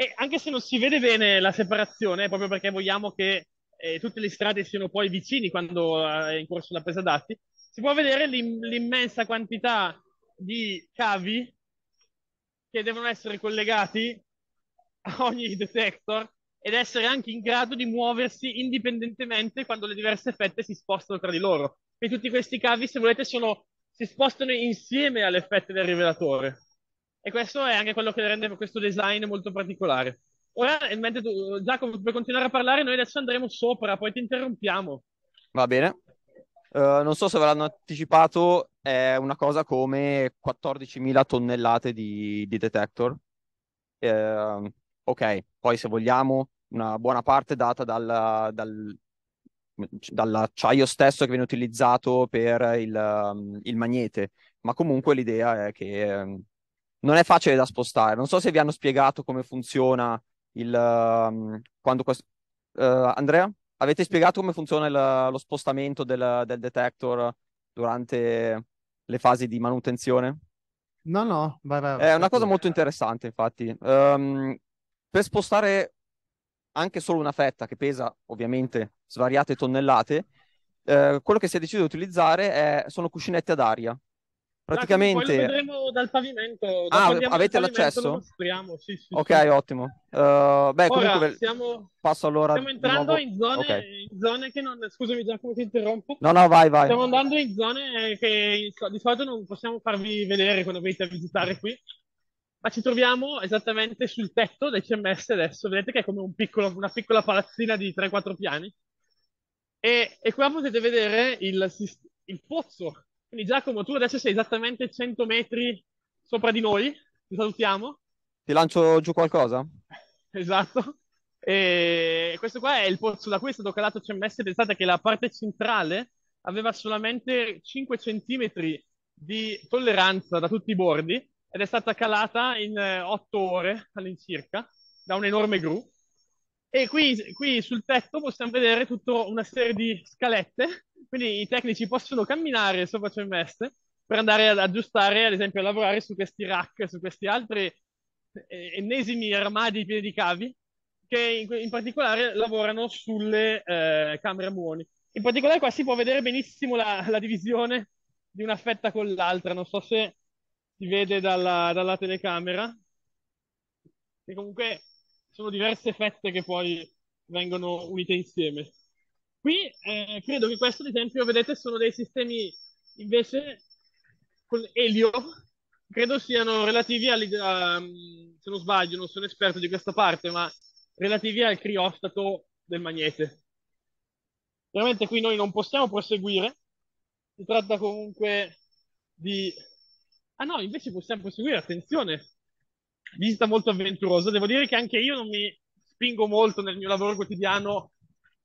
E anche se non si vede bene la separazione, proprio perché vogliamo che eh, tutte le strade siano poi vicini quando eh, è in corso la presa d'atti, si può vedere l'im- l'immensa quantità di cavi che devono essere collegati a ogni detector ed essere anche in grado di muoversi indipendentemente quando le diverse fette si spostano tra di loro. E tutti questi cavi, se volete, sono, si spostano insieme alle fette del rivelatore. E questo è anche quello che rende questo design molto particolare. Ora, mentre tu, Giacomo, per continuare a parlare, noi adesso andremo sopra, poi ti interrompiamo. Va bene. Uh, non so se ve l'hanno anticipato, è una cosa come 14.000 tonnellate di, di detector. Uh, ok, poi se vogliamo, una buona parte data dal, dal, dall'acciaio stesso che viene utilizzato per il, il magnete, ma comunque l'idea è che ehm, non è facile da spostare. Non so se vi hanno spiegato come funziona il... Um, quando quest... uh, Andrea, avete spiegato come funziona il, lo spostamento del, del detector durante le fasi di manutenzione? No, no, vai, vai, vai. È una cosa molto interessante, infatti. Um, per spostare anche solo una fetta che pesa ovviamente svariate tonnellate, eh, quello che si è deciso di utilizzare è, sono cuscinette ad aria. Praticamente... Lo vedremo dal pavimento. Ah, avete l'accesso? Sì, sì, ok, sì. ottimo. Uh, beh, Ora, comunque... Siamo... Passo allora... Stiamo entrando in zone, okay. in zone, che non... Scusami Giacomo, ti interrompo. No, no, vai, vai. Stiamo andando in zone che di solito non possiamo farvi vedere quando venite a visitare qui. Ma ci troviamo esattamente sul tetto del CMS adesso. Vedete che è come un piccolo, una piccola palazzina di 3-4 piani. E, e qua potete vedere il, il pozzo quindi Giacomo, tu adesso sei esattamente 100 metri sopra di noi, ti salutiamo. Ti lancio giù qualcosa? Esatto. E questo qua è il pozzo da cui è stato calato CMS. Pensate che la parte centrale aveva solamente 5 centimetri di tolleranza da tutti i bordi ed è stata calata in 8 eh, ore all'incirca da un'enorme gru. E qui, qui sul tetto possiamo vedere tutta una serie di scalette, quindi i tecnici possono camminare sopra Cemvest cioè per andare ad aggiustare, ad esempio, a lavorare su questi rack, su questi altri eh, ennesimi armadi pieni di cavi, che in, in particolare lavorano sulle eh, camere a muoni. In particolare qua si può vedere benissimo la, la, divisione di una fetta con l'altra, non so se si vede dalla, dalla telecamera. che comunque sono diverse fette che poi vengono unite insieme. Qui eh, credo che questo, ad esempio, vedete, sono dei sistemi invece con elio, credo siano relativi al, ehm, se non sbaglio, non sono esperto di questa parte, ma relativi al criostato del magnete. Chiaramente qui noi non possiamo proseguire, si tratta comunque di... Ah no, invece possiamo proseguire, attenzione, visita molto avventurosa. Devo dire che anche io non mi spingo molto nel mio lavoro quotidiano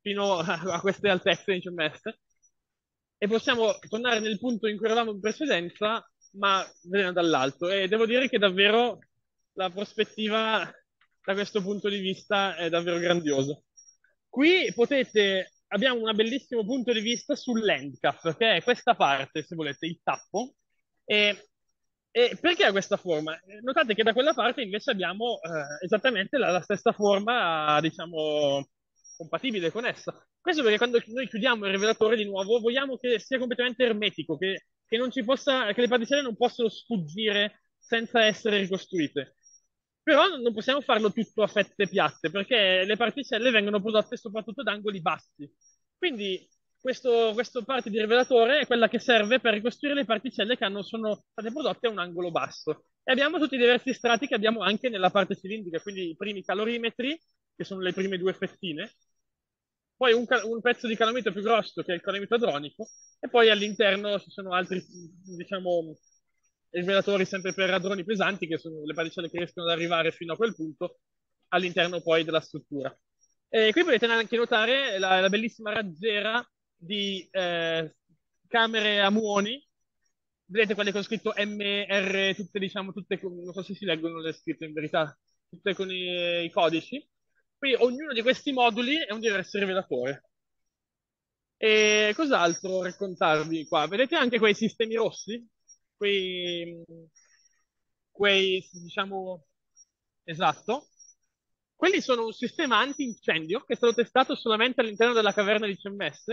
fino a queste altezze incemmeste. E possiamo tornare nel punto in cui eravamo in precedenza, ma venendo dall'alto. E devo dire che davvero la prospettiva da questo punto di vista è davvero grandiosa. Qui potete, abbiamo un bellissimo punto di vista sull'handcap, che è questa parte, se volete, il tappo. E e perché ha questa forma? Eh, notate che da quella parte invece abbiamo eh, esattamente la, la, stessa forma, diciamo, compatibile con essa. Questo perché quando noi chiudiamo il rivelatore di nuovo vogliamo che sia completamente ermetico, che, che, possa, che le particelle non possano sfuggire senza essere ricostruite. Però non possiamo farlo tutto a fette piatte, perché le particelle vengono prodotte soprattutto da angoli bassi. Quindi questo, questo parte di rivelatore è quella che serve per ricostruire le particelle che hanno, sono state prodotte a un angolo basso. E abbiamo tutti i diversi strati che abbiamo anche nella parte cilindrica, quindi i primi calorimetri, che sono le prime due fettine, poi un, un pezzo di calometro più grosso, che è il calometro adronico, e poi all'interno ci sono altri, diciamo, rivelatori sempre per radroni pesanti, che sono le particelle che riescono ad arrivare fino a quel punto, all'interno poi della struttura. E qui potete anche notare la, la bellissima raggiera di eh, camere a muoni, vedete quelle con scritto MR, tutte diciamo, tutte, non so se si leggono le scritte in verità, tutte con i, i codici. Quindi ognuno di questi moduli è un diverso rivelatore. E cos'altro raccontarvi qua? Vedete anche quei sistemi rossi? Quei, quei diciamo, esatto. Quelli sono un sistema antincendio che è stato testato solamente all'interno della caverna di CMS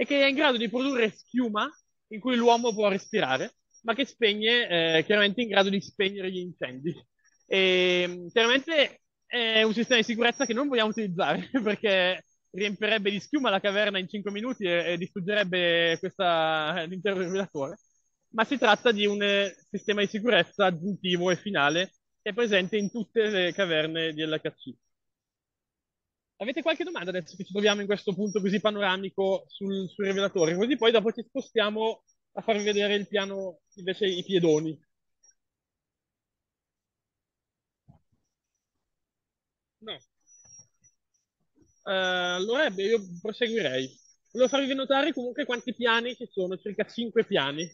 e che è in grado di produrre schiuma in cui l'uomo può respirare, ma che spegne, eh, chiaramente in grado di spegnere gli incendi. E mm, chiaramente è un sistema di sicurezza che non vogliamo utilizzare perché riempirebbe di schiuma la caverna in 5 minuti e, e distruggerebbe questa, l'intero rivelatore, ma si tratta di un eh, sistema di sicurezza aggiuntivo e finale che è presente in tutte le caverne di LHC. Avete qualche domanda adesso che ci troviamo in questo punto così panoramico sul, sul revelatore? Così poi dopo ci spostiamo a farvi vedere il piano, invece i piedoni. No. Uh, eh, allora io proseguirei. Volevo farvi notare comunque quanti piani ci sono, circa cinque piani.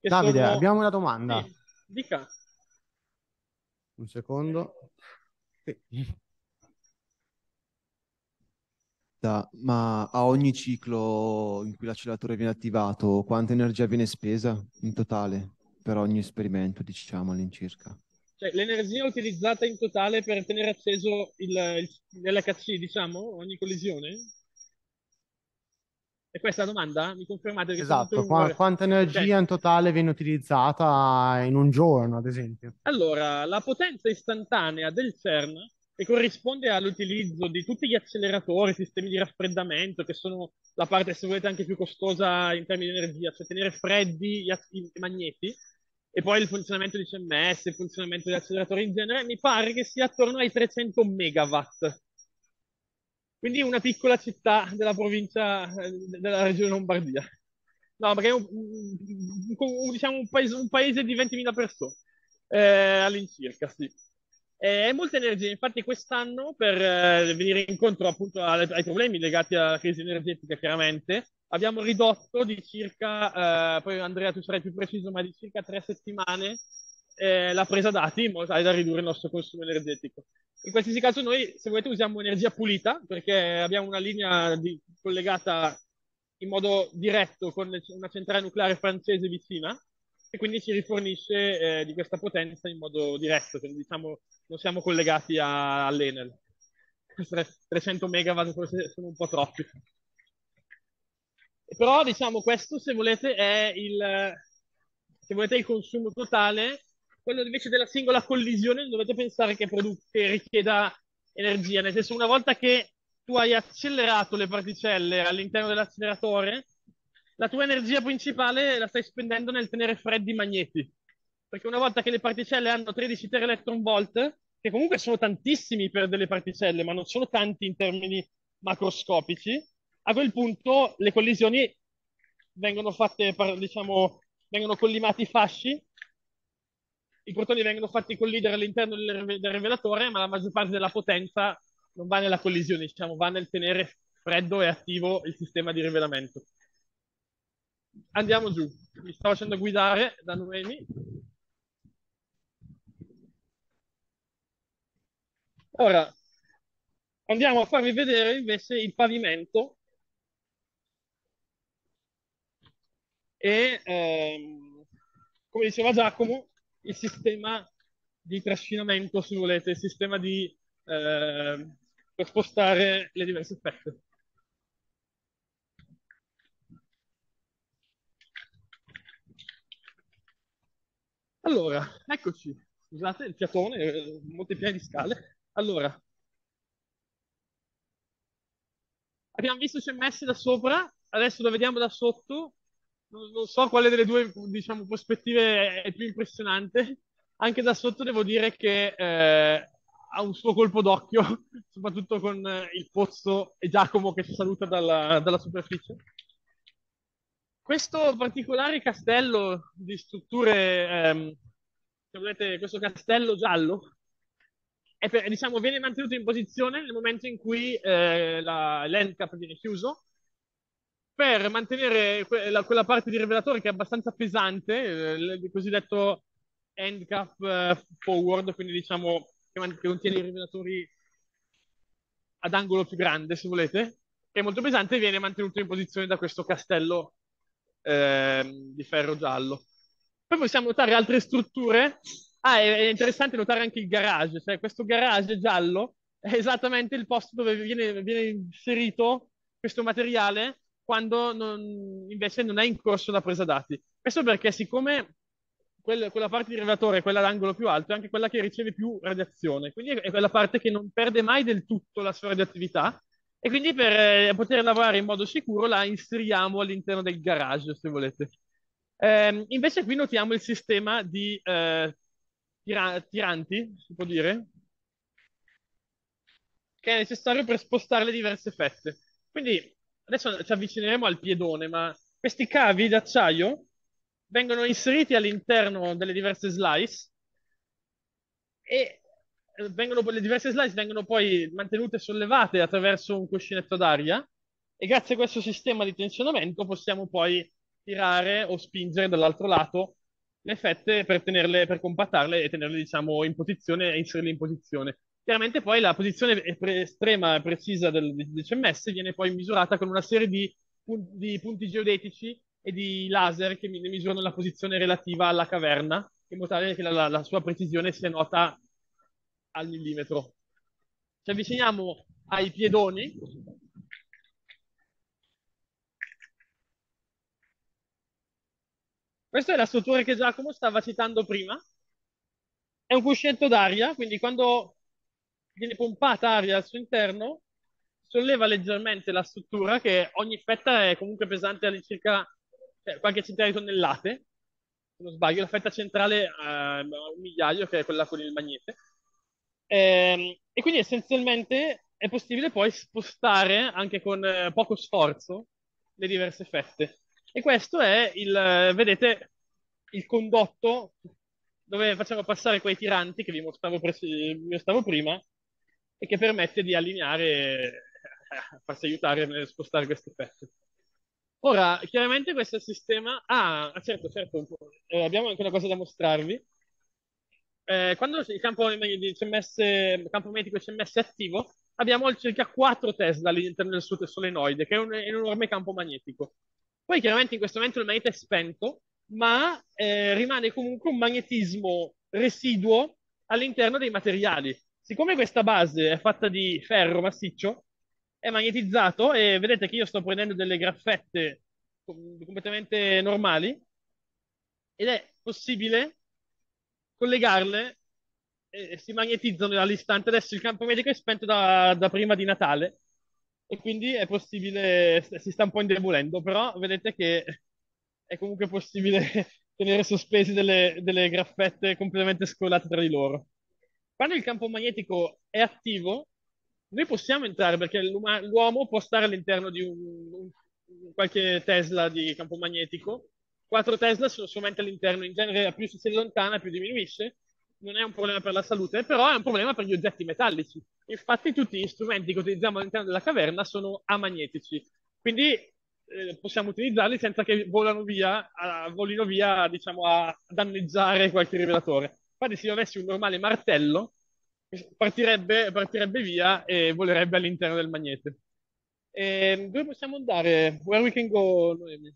Davide, sono... abbiamo una domanda. Sì, dica. Un secondo. Sì diretta, ma a ogni ciclo in cui l'acceleratore viene attivato, quanta energia viene spesa in totale per ogni esperimento, diciamo all'incirca? Cioè, l'energia utilizzata in totale per tenere acceso il, il, l'HC, diciamo, ogni collisione? E questa domanda? Mi confermate che Esatto, Qu- quanta energia potenza. in totale viene utilizzata in un giorno, ad esempio? Allora, la potenza istantanea del CERN e corrisponde all'utilizzo di tutti gli acceleratori, sistemi di raffreddamento, che sono la parte, se volete, anche più costosa in termini di energia, cioè tenere freddi i magneti, e poi il funzionamento di CMS, il funzionamento di acceleratori in genere, mi pare che sia attorno ai 300 megawatt. Quindi una piccola città della provincia, eh, della regione Lombardia. No, perché è un, un, un, diciamo un paese, paese, di 20.000 persone, eh, all'incirca, sì è eh, molta energia, infatti quest'anno per eh, venire incontro appunto alle, ai problemi legati alla crisi energetica chiaramente, abbiamo ridotto di circa, eh, poi Andrea tu sarai più preciso, ma di circa tre settimane eh, la presa dati in modo tale da ridurre il nostro consumo energetico. In qualsiasi caso noi se volete usiamo energia pulita perché abbiamo una linea di, collegata in modo diretto con una centrale nucleare francese vicina e quindi ci rifornisce eh, di questa potenza in modo diretto, quindi cioè, diciamo non siamo collegati a, all'Enel. 300 MW forse sono un po' troppi. Però diciamo questo se volete è il, se volete il consumo totale, quello invece della singola collisione dovete pensare che, produ- che richieda energia, nel senso una volta che tu hai accelerato le particelle all'interno dell'acceleratore, la tua energia principale la stai spendendo nel tenere freddi i magneti. Perché una volta che le particelle hanno 13 electron volt, che comunque sono tantissimi per delle particelle, ma non sono tanti in termini macroscopici, a quel punto le collisioni vengono fatte, diciamo, vengono collimati i fasci, i protoni vengono fatti collidere all'interno del, del rivelatore, ma la maggior parte della potenza non va nella collisione, diciamo, va nel tenere freddo e attivo il sistema di rivelamento andiamo giù. Mi sto facendo guidare da Noemi. Ora andiamo a farvi vedere invece il pavimento e, ehm, come diceva Giacomo, il sistema di trascinamento, se volete, il sistema di, eh, per spostare le diverse pezze. Allora, eccoci. Scusate il piatone, eh, molti piani di scale. Allora, abbiamo visto CMS da sopra, adesso lo vediamo da sotto. Non, non so quale delle due, diciamo, prospettive è più impressionante. Anche da sotto devo dire che eh, ha un suo colpo d'occhio, soprattutto con eh, il Pozzo e Giacomo che ci saluta dalla, dalla superficie. Questo particolare castello di strutture, ehm, se volete, questo castello giallo, per, diciamo, viene mantenuto in posizione nel momento in cui eh, l'endcap viene chiuso per mantenere que- la, quella parte di rivelatore che è abbastanza pesante, eh, il cosiddetto handcap eh, forward, quindi diciamo che, che contiene i rivelatori ad angolo più grande, se volete, che è molto pesante, e viene mantenuto in posizione da questo castello Ehm, di ferro giallo. Poi possiamo notare altre strutture. Ah, è, interessante notare anche il garage, cioè questo garage giallo è esattamente il posto dove viene, viene inserito questo materiale quando non, invece non è in corso la presa dati. Questo perché siccome quel, quella parte di rilevatore quella d'angolo più alto, è anche quella che riceve più radiazione, quindi è, è quella parte che non perde mai del tutto la sua radioattività, e quindi per eh, poter lavorare in modo sicuro la inseriamo all'interno del garage, se volete. Eh, invece qui notiamo il sistema di eh, tira- tiranti, si può dire, che è necessario per spostare le diverse fette. Quindi adesso ci avvicineremo al piedone, ma questi cavi d'acciaio vengono inseriti all'interno delle diverse slice e vengono, le diverse slice vengono poi mantenute sollevate attraverso un cuscinetto d'aria e grazie a questo sistema di tensionamento possiamo poi tirare o spingere dall'altro lato le fette per, tenerle, per compattarle e tenerle diciamo in posizione e inserirle in posizione. Chiaramente poi la posizione estrema e precisa del, del CMS viene poi misurata con una serie di, di punti geodetici e di laser che misurano la posizione relativa alla caverna in modo tale che la, la, sua precisione sia nota al millimetro. Ci avviciniamo ai piedoni. Questa è la struttura che Giacomo stava citando prima. È un cuscetto d'aria, quindi quando viene pompata aria al suo interno, solleva leggermente la struttura che ogni fetta è comunque pesante all'incirca cioè, qualche centinaio di tonnellate, se non sbaglio, la fetta centrale eh, è eh, un migliaio che è quella con il magnete. Ehm, e, quindi essenzialmente è possibile poi spostare anche con eh, poco sforzo le diverse fette. E questo è il, eh, vedete, il condotto dove facciamo passare quei tiranti che vi mostravo, pres- vi mostravo prima e che permette di allineare, eh, farsi aiutare nel spostare queste fette. Ora, chiaramente questo sistema... Ah, certo, certo, eh, abbiamo anche una cosa da mostrarvi. Eh, quando il campo, il CMS, il campo magnetico CMS è attivo, abbiamo circa 4 Tesla all'interno del suo solenoide, che è un, è un, enorme campo magnetico. Poi chiaramente in questo momento il magnete è spento, ma eh, rimane comunque un magnetismo residuo all'interno dei materiali. Siccome questa base è fatta di ferro massiccio, è magnetizzato e vedete che io sto prendendo delle graffette completamente normali ed è possibile collegarle e si magnetizzano all'istante. Adesso il campo medico è spento da, da prima di Natale e quindi è possibile, si sta un po' indebolendo, però vedete che è comunque possibile tenere sospesi delle, delle graffette completamente scollate tra di loro. Quando il campo magnetico è attivo, noi possiamo entrare perché l'uomo può stare all'interno di un, un, qualche Tesla di campo magnetico 4 Tesla sono solamente all'interno, in genere più si allontana più diminuisce, non è un problema per la salute, però è un problema per gli oggetti metallici. Infatti tutti gli strumenti che utilizziamo all'interno della caverna sono amagnetici, quindi eh, possiamo utilizzarli senza che volano via, a, volino via diciamo, a danneggiare qualche rivelatore. Infatti se io avessi un normale martello, partirebbe, partirebbe via e volerebbe all'interno del magnete. E ehm, dove possiamo andare? Where we can go, Noemi?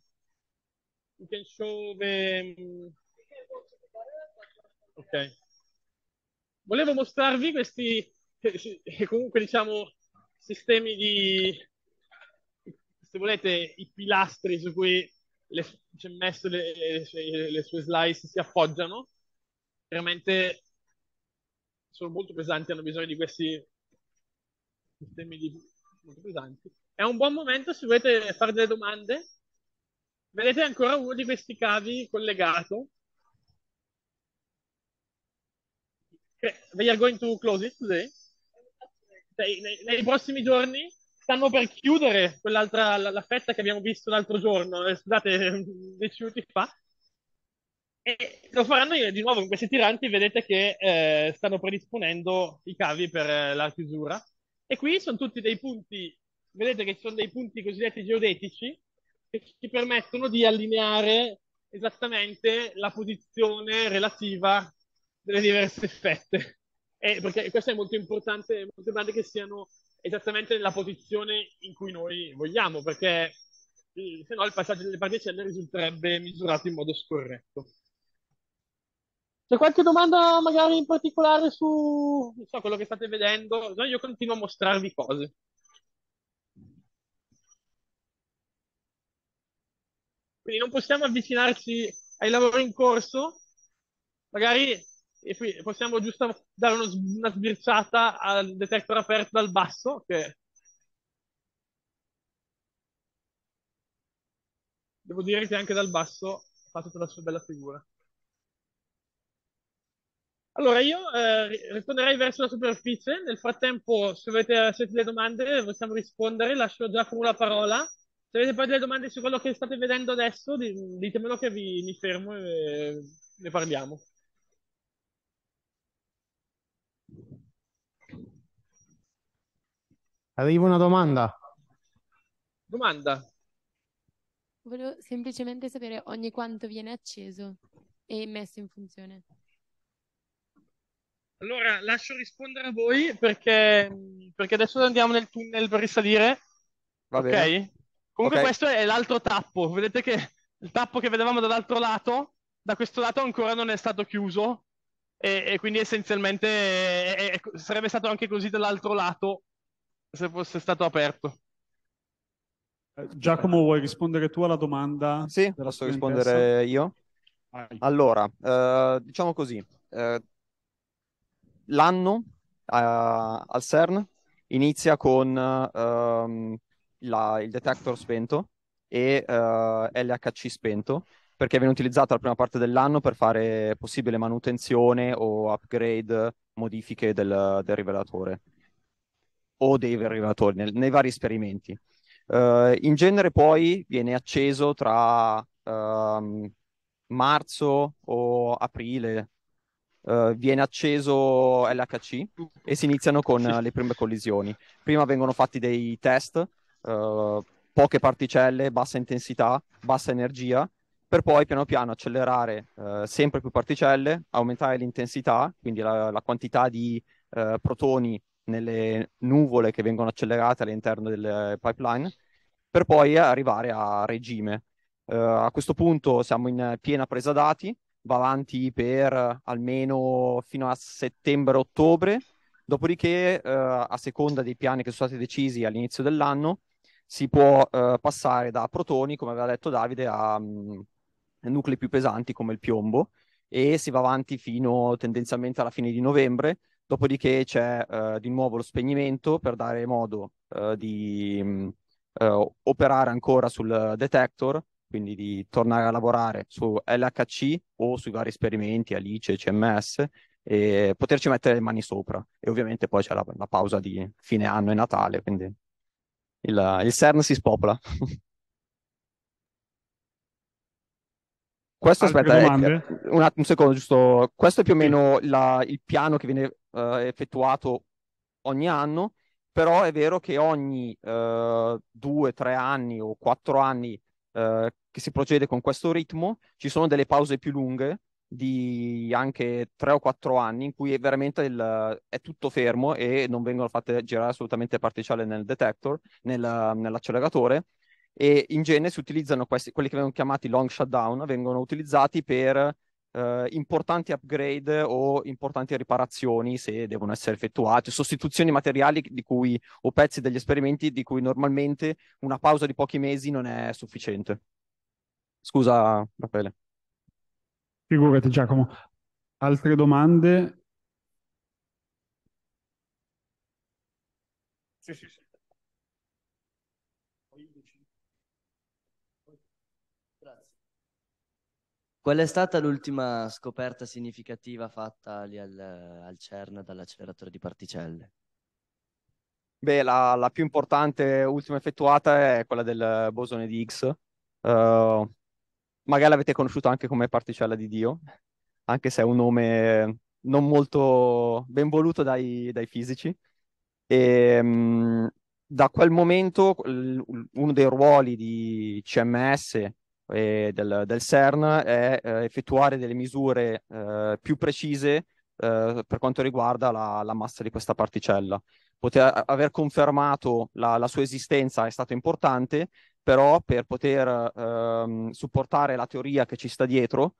Kensove. Mm, ok. Volevo mostrarvi questi, eh, comunque diciamo, sistemi di, se volete, i pilastri su cui le, cioè, messo le, le, le sue slice si appoggiano. Veramente sono molto pesanti, hanno bisogno di questi sistemi di, molto pesanti. È un buon momento se volete fare delle domande Vedete ancora uno di questi cavi collegato. Eh, we are going to close it today. Nei, nei, prossimi giorni stanno per chiudere quell'altra la, la fetta che abbiamo visto l'altro giorno, eh, scusate, dieci minuti fa. E lo faranno di nuovo con questi tiranti. Vedete che eh, stanno predisponendo i cavi per eh, la chiusura. E qui sono tutti dei punti, vedete che ci sono dei punti cosiddetti geodetici che ci permettono di allineare esattamente la posizione relativa delle diverse fette. E eh, perché questo è molto importante, è molto importante che siano esattamente nella posizione in cui noi vogliamo, perché eh, se no il passaggio delle particelle risulterebbe misurato in modo scorretto. C'è qualche domanda magari in particolare su so, quello che state vedendo? No, io continuo a mostrarvi cose. Quindi non possiamo avvicinarci ai lavori in corso, magari possiamo giusto dare uno, una sbirciata al detector aperto dal basso, che devo dire che anche dal basso ha fatto tutta la sua bella figura. Allora, io eh, risponderei verso la superficie. Nel frattempo, se avete, se avete domande, possiamo rispondere. Lascio già Giacomo la parola se avete poi delle domande su quello che state vedendo adesso, ditemelo che vi, mi fermo e ne parliamo. Arriva una domanda. Domanda. Volevo semplicemente sapere ogni quanto viene acceso e messo in funzione. Allora, lascio rispondere a voi perché, perché adesso andiamo nel tunnel per risalire. Va bene. Comunque okay. questo è l'altro tappo, vedete che il tappo che vedevamo dall'altro lato, da questo lato ancora non è stato chiuso e, e quindi essenzialmente è, è, sarebbe stato anche così dall'altro lato se fosse stato aperto. Eh, Giacomo, vuoi rispondere tu alla domanda? Sì, posso rispondere io. Allora, eh, diciamo così, eh, l'anno eh, al CERN inizia con ehm, la, il detector spento e uh, eh, LHC spento perché viene utilizzato la prima parte dell'anno per fare possibile manutenzione o upgrade, modifiche del, del rivelatore o dei rivelatori nel, nei vari esperimenti. Uh, in genere poi viene acceso tra uh, marzo o aprile, Uh, viene acceso LHC e si iniziano con le prime collisioni. Prima vengono fatti dei test eh, poche particelle, bassa intensità, bassa energia, per poi piano piano accelerare eh, sempre più particelle, aumentare l'intensità, quindi la, la quantità di eh, protoni nelle nuvole che vengono accelerate all'interno del pipeline, per poi arrivare a regime. Eh, a questo punto siamo in piena presa dati, va avanti per almeno fino a settembre-ottobre, Dopodiché, eh, a seconda dei piani che sono stati decisi all'inizio dell'anno, si può eh, passare da protoni, come aveva detto Davide, a mh, mm, nuclei più pesanti come il piombo e si va avanti fino tendenzialmente alla fine di novembre. Dopodiché c'è eh, di nuovo lo spegnimento per dare modo eh, di mh, mm, eh, operare ancora sul detector, quindi di tornare a lavorare su LHC o sui vari esperimenti, Alice, CMS, e poterci mettere le mani sopra. E ovviamente poi c'è la, la pausa di fine anno e Natale, quindi il, il CERN si spopola. Questo, aspetta, eh, eh un, un, secondo, giusto. Questo è più o meno la, il piano che viene uh, effettuato ogni anno, però è vero che ogni uh, due, tre anni o quattro anni uh, che si procede con questo ritmo ci sono delle pause più lunghe di anche 3 o 4 anni in cui è veramente il, è tutto fermo e non vengono fatte girare assolutamente particelle nel detector, nel, nell'acceleratore e in genere si utilizzano questi, quelli che vengono chiamati long shutdown, vengono utilizzati per eh, importanti upgrade o importanti riparazioni se devono essere effettuate, sostituzioni materiali di cui, o pezzi degli esperimenti di cui normalmente una pausa di pochi mesi non è sufficiente. Scusa, Raffaele. Figurati Giacomo, altre domande? Sì, sì, sì. Grazie. Qual è stata l'ultima scoperta significativa fatta lì al, al CERN dall'acceleratore di particelle? Beh, la, la, più importante, ultima effettuata è quella del bosone di Higgs. Uh, magari l'avete conosciuto anche come Particella di Dio, anche se è un nome non molto ben voluto dai, dai fisici. E, ehm, mh, da quel momento l- uno dei ruoli di CMS e del, del CERN è eh, effettuare delle misure eh, più precise eh, per quanto riguarda la, la, massa di questa particella poter aver confermato la, la sua esistenza è stato importante, però per poter ehm, supportare la teoria che ci sta dietro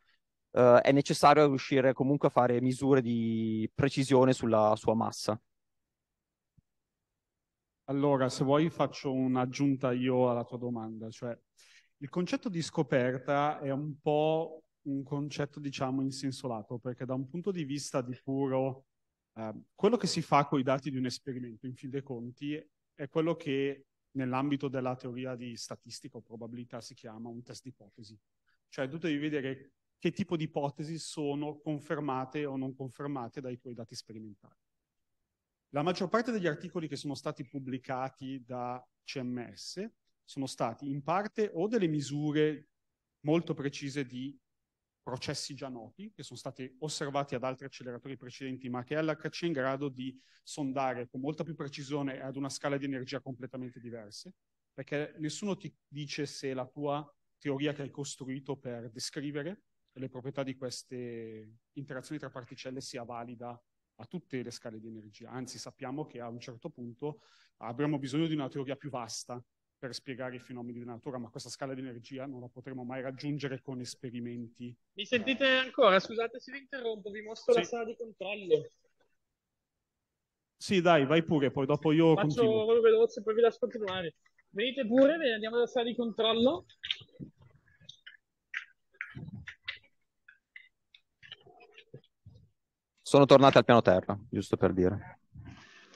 eh, è necessario riuscire comunque a fare misure di precisione sulla sua massa. Allora, se vuoi faccio un'aggiunta io alla tua domanda, cioè il concetto di scoperta è un po' un concetto diciamo in senso lato, perché da un punto di vista di puro Ehm, quello che si fa con i dati di un esperimento, in fin dei conti, è quello che nell'ambito della teoria di statistica o probabilità si chiama un test di ipotesi. Cioè tu devi vedere che tipo di ipotesi sono confermate o non confermate dai tuoi dati sperimentali. La maggior parte degli articoli che sono stati pubblicati da CMS sono stati in parte o delle misure molto precise di processi già noti, che sono stati osservati ad altri acceleratori precedenti, ma che LHC è in grado di sondare con molta più precisione ad una scala di energia completamente diversa, perché nessuno ti dice se la tua teoria che hai costruito per descrivere le proprietà di queste interazioni tra particelle sia valida a tutte le scale di energia. Anzi, sappiamo che a un certo punto avremo bisogno di una teoria più vasta per spiegare i fenomeni della natura, ma questa scala di energia non la potremo mai raggiungere con esperimenti. Mi sentite eh... ancora? Scusate se vi interrompo, vi mostro sì. la sala di controllo. Sì, dai, vai pure, poi dopo io Faccio continuo. Faccio veloce, poi vi lascio continuare. Venite pure, andiamo alla sala di controllo. Sono tornati al piano terra, giusto per dire.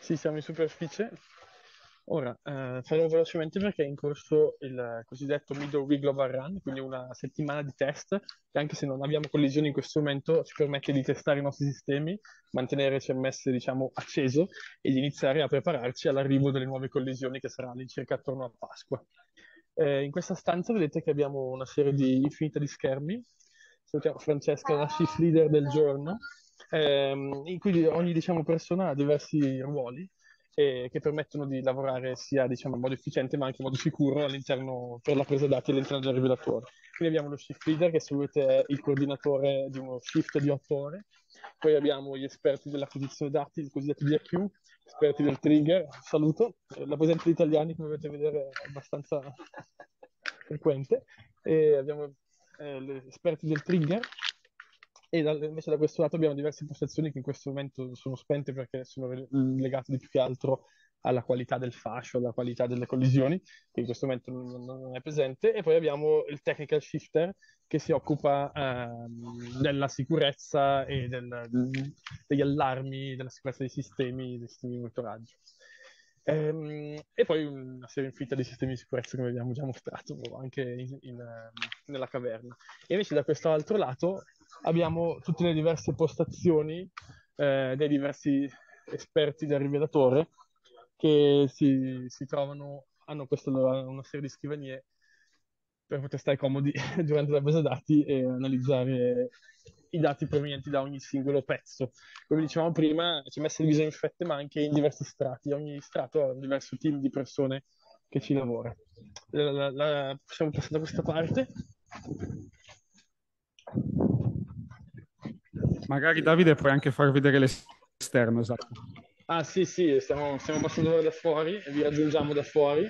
Sì, siamo in superficie. Ora, eh, farò velocemente perché è in corso il cosiddetto Middle Week Global Run, quindi una settimana di test, che anche se non abbiamo collisioni in questo momento, ci permette di testare i nostri sistemi, mantenere il CMS, diciamo, acceso e di iniziare a prepararci all'arrivo delle nuove collisioni che saranno all'incirca attorno a Pasqua. Eh, in questa stanza vedete che abbiamo una serie di infinita di schermi. Salutiamo Francesca, la shift leader del giorno, ehm, in cui ogni diciamo, persona ha diversi ruoli eh, che permettono di lavorare sia diciamo, in modo efficiente ma anche in modo sicuro all'interno per la presa dati all'interno del revelatore. Qui abbiamo lo shift leader che solitamente è il coordinatore di uno shift di 8 ore, poi abbiamo gli esperti dell'acquisizione dati, i cosiddetti DAQ, esperti del trigger, saluto, eh, la presenza di italiani come potete vedere è abbastanza frequente, e abbiamo eh, gli esperti del trigger e da, invece da questo lato abbiamo diverse postazioni che in questo momento sono spente perché sono mm, legate di più che altro alla qualità del fascio, alla qualità delle collisioni, che in questo momento non, non è presente, e poi abbiamo il technical shifter che si occupa ehm, della sicurezza e del, degli allarmi, della sicurezza dei sistemi, dei sistemi di monitoraggio. Ehm, e poi una serie infinita di sistemi di sicurezza come abbiamo già mostrato anche in, in, nella caverna. E invece da questo altro lato abbiamo tutte le diverse postazioni eh, dei diversi esperti del rivelatore che si, si trovano, hanno questa, una serie di scrivanie per poter stare comodi durante la base dati e analizzare i dati provenienti da ogni singolo pezzo. Come dicevamo prima, ci è messo il viso in fette, ma anche in diversi strati. Ogni strato ha un diverso team di persone che ci lavora. La, la, la, possiamo passare da questa parte. Magari Davide puoi anche far vedere l'esterno, esatto. Ah sì, sì, stiamo, stiamo passando da fuori e vi raggiungiamo da fuori.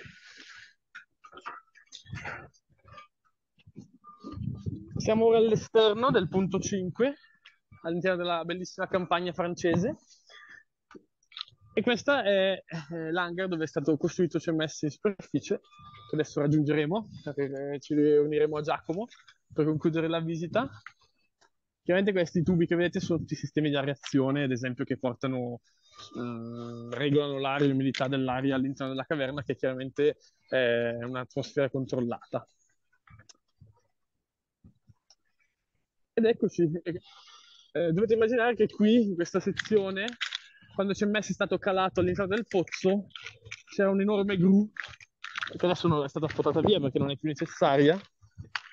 Siamo ora all'esterno del punto 5, all'interno della bellissima campagna francese. E questa è l'hangar dove è stato costruito CMS in superficie, che adesso raggiungeremo, eh, ci riuniremo a Giacomo per concludere la visita. Chiaramente questi tubi che vedete sono tutti sistemi di areazione, ad esempio, che portano, eh, regolano l'aria e l'umidità dell'aria all'interno della caverna, che chiaramente è un'atmosfera controllata. Ed eccoci. Eh, dovete immaginare che qui, in questa sezione, quando Cemmes è stato calato all'interno del pozzo, c'era un'enorme gru, che adesso è stata portata via perché non è più necessaria,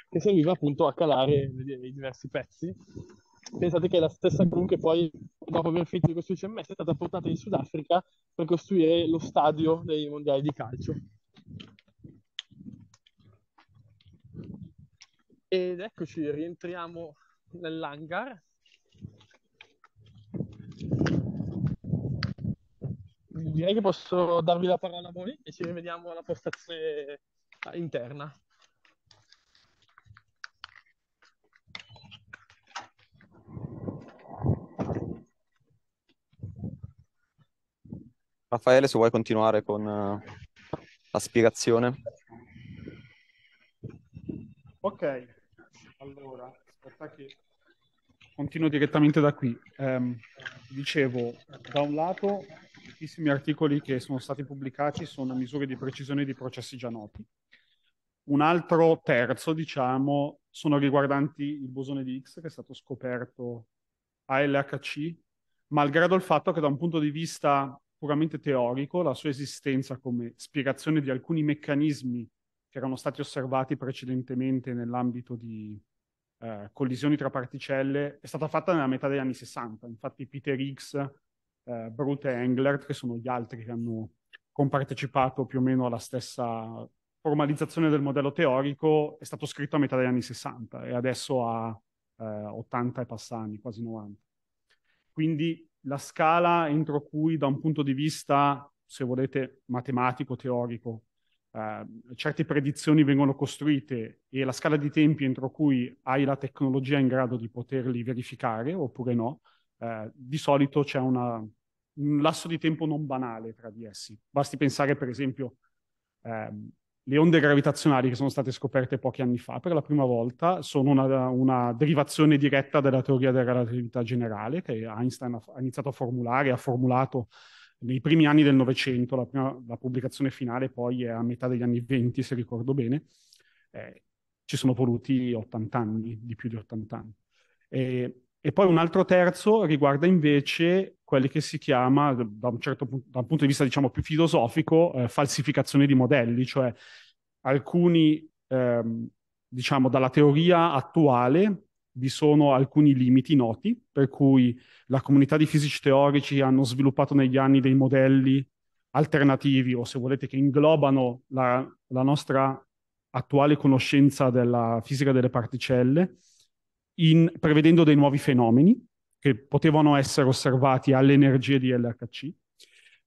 che serviva appunto a calare i diversi pezzi. Pensate che è la stessa gru che poi, dopo aver finito di costruire il CMS, è stata portata in Sudafrica per costruire lo stadio dei mondiali di calcio. Ed eccoci, rientriamo nell'hangar. Direi che posso darvi la parola a voi e ci rivediamo alla postazione interna. Raffaele, se vuoi continuare con uh, la spiegazione. Ok, allora, aspetta che continuo direttamente da qui. Um, dicevo, da un lato, tantissimi articoli che sono stati pubblicati sono misure di precisione di processi già noti. Un altro terzo, diciamo, sono riguardanti il bosone di X che è stato scoperto a LHC, malgrado il fatto che da un punto di vista puramente teorico la sua esistenza come spiegazione di alcuni meccanismi che erano stati osservati precedentemente nell'ambito di eh, collisioni tra particelle è stata fatta nella metà degli anni 60. Infatti Peter Higgs, eh, Brut e Englert, che sono gli altri che hanno compartecipato più o meno alla stessa formalizzazione del modello teorico, è stato scritto a metà degli anni 60 e adesso ha eh, 80 e passa anni, quasi 90. Quindi la scala entro cui da un punto di vista, se volete, matematico, teorico, eh, certe predizioni vengono costruite e la scala di tempi entro cui hai la tecnologia in grado di poterli verificare oppure no, eh, di solito c'è una, un lasso di tempo non banale tra di essi. Basti pensare, per esempio, ehm, le onde gravitazionali che sono state scoperte pochi anni fa per la prima volta sono una, una, derivazione diretta della teoria della relatività generale che Einstein ha, iniziato a formulare, ha formulato nei primi anni del Novecento, la, la pubblicazione finale poi è a metà degli anni venti, se ricordo bene, eh, ci sono voluti 80 anni, di più di 80 anni. E, e poi un altro terzo riguarda invece quelli che si chiama, da un, certo punto, da un punto di vista diciamo più filosofico, eh, falsificazione di modelli, cioè alcuni, ehm, diciamo, dalla teoria attuale vi sono alcuni limiti noti, per cui la comunità di fisici teorici hanno sviluppato negli anni dei modelli alternativi o se volete che inglobano la, la nostra attuale conoscenza della fisica delle particelle, in, prevedendo dei nuovi fenomeni che potevano essere osservati alle energie di LHC,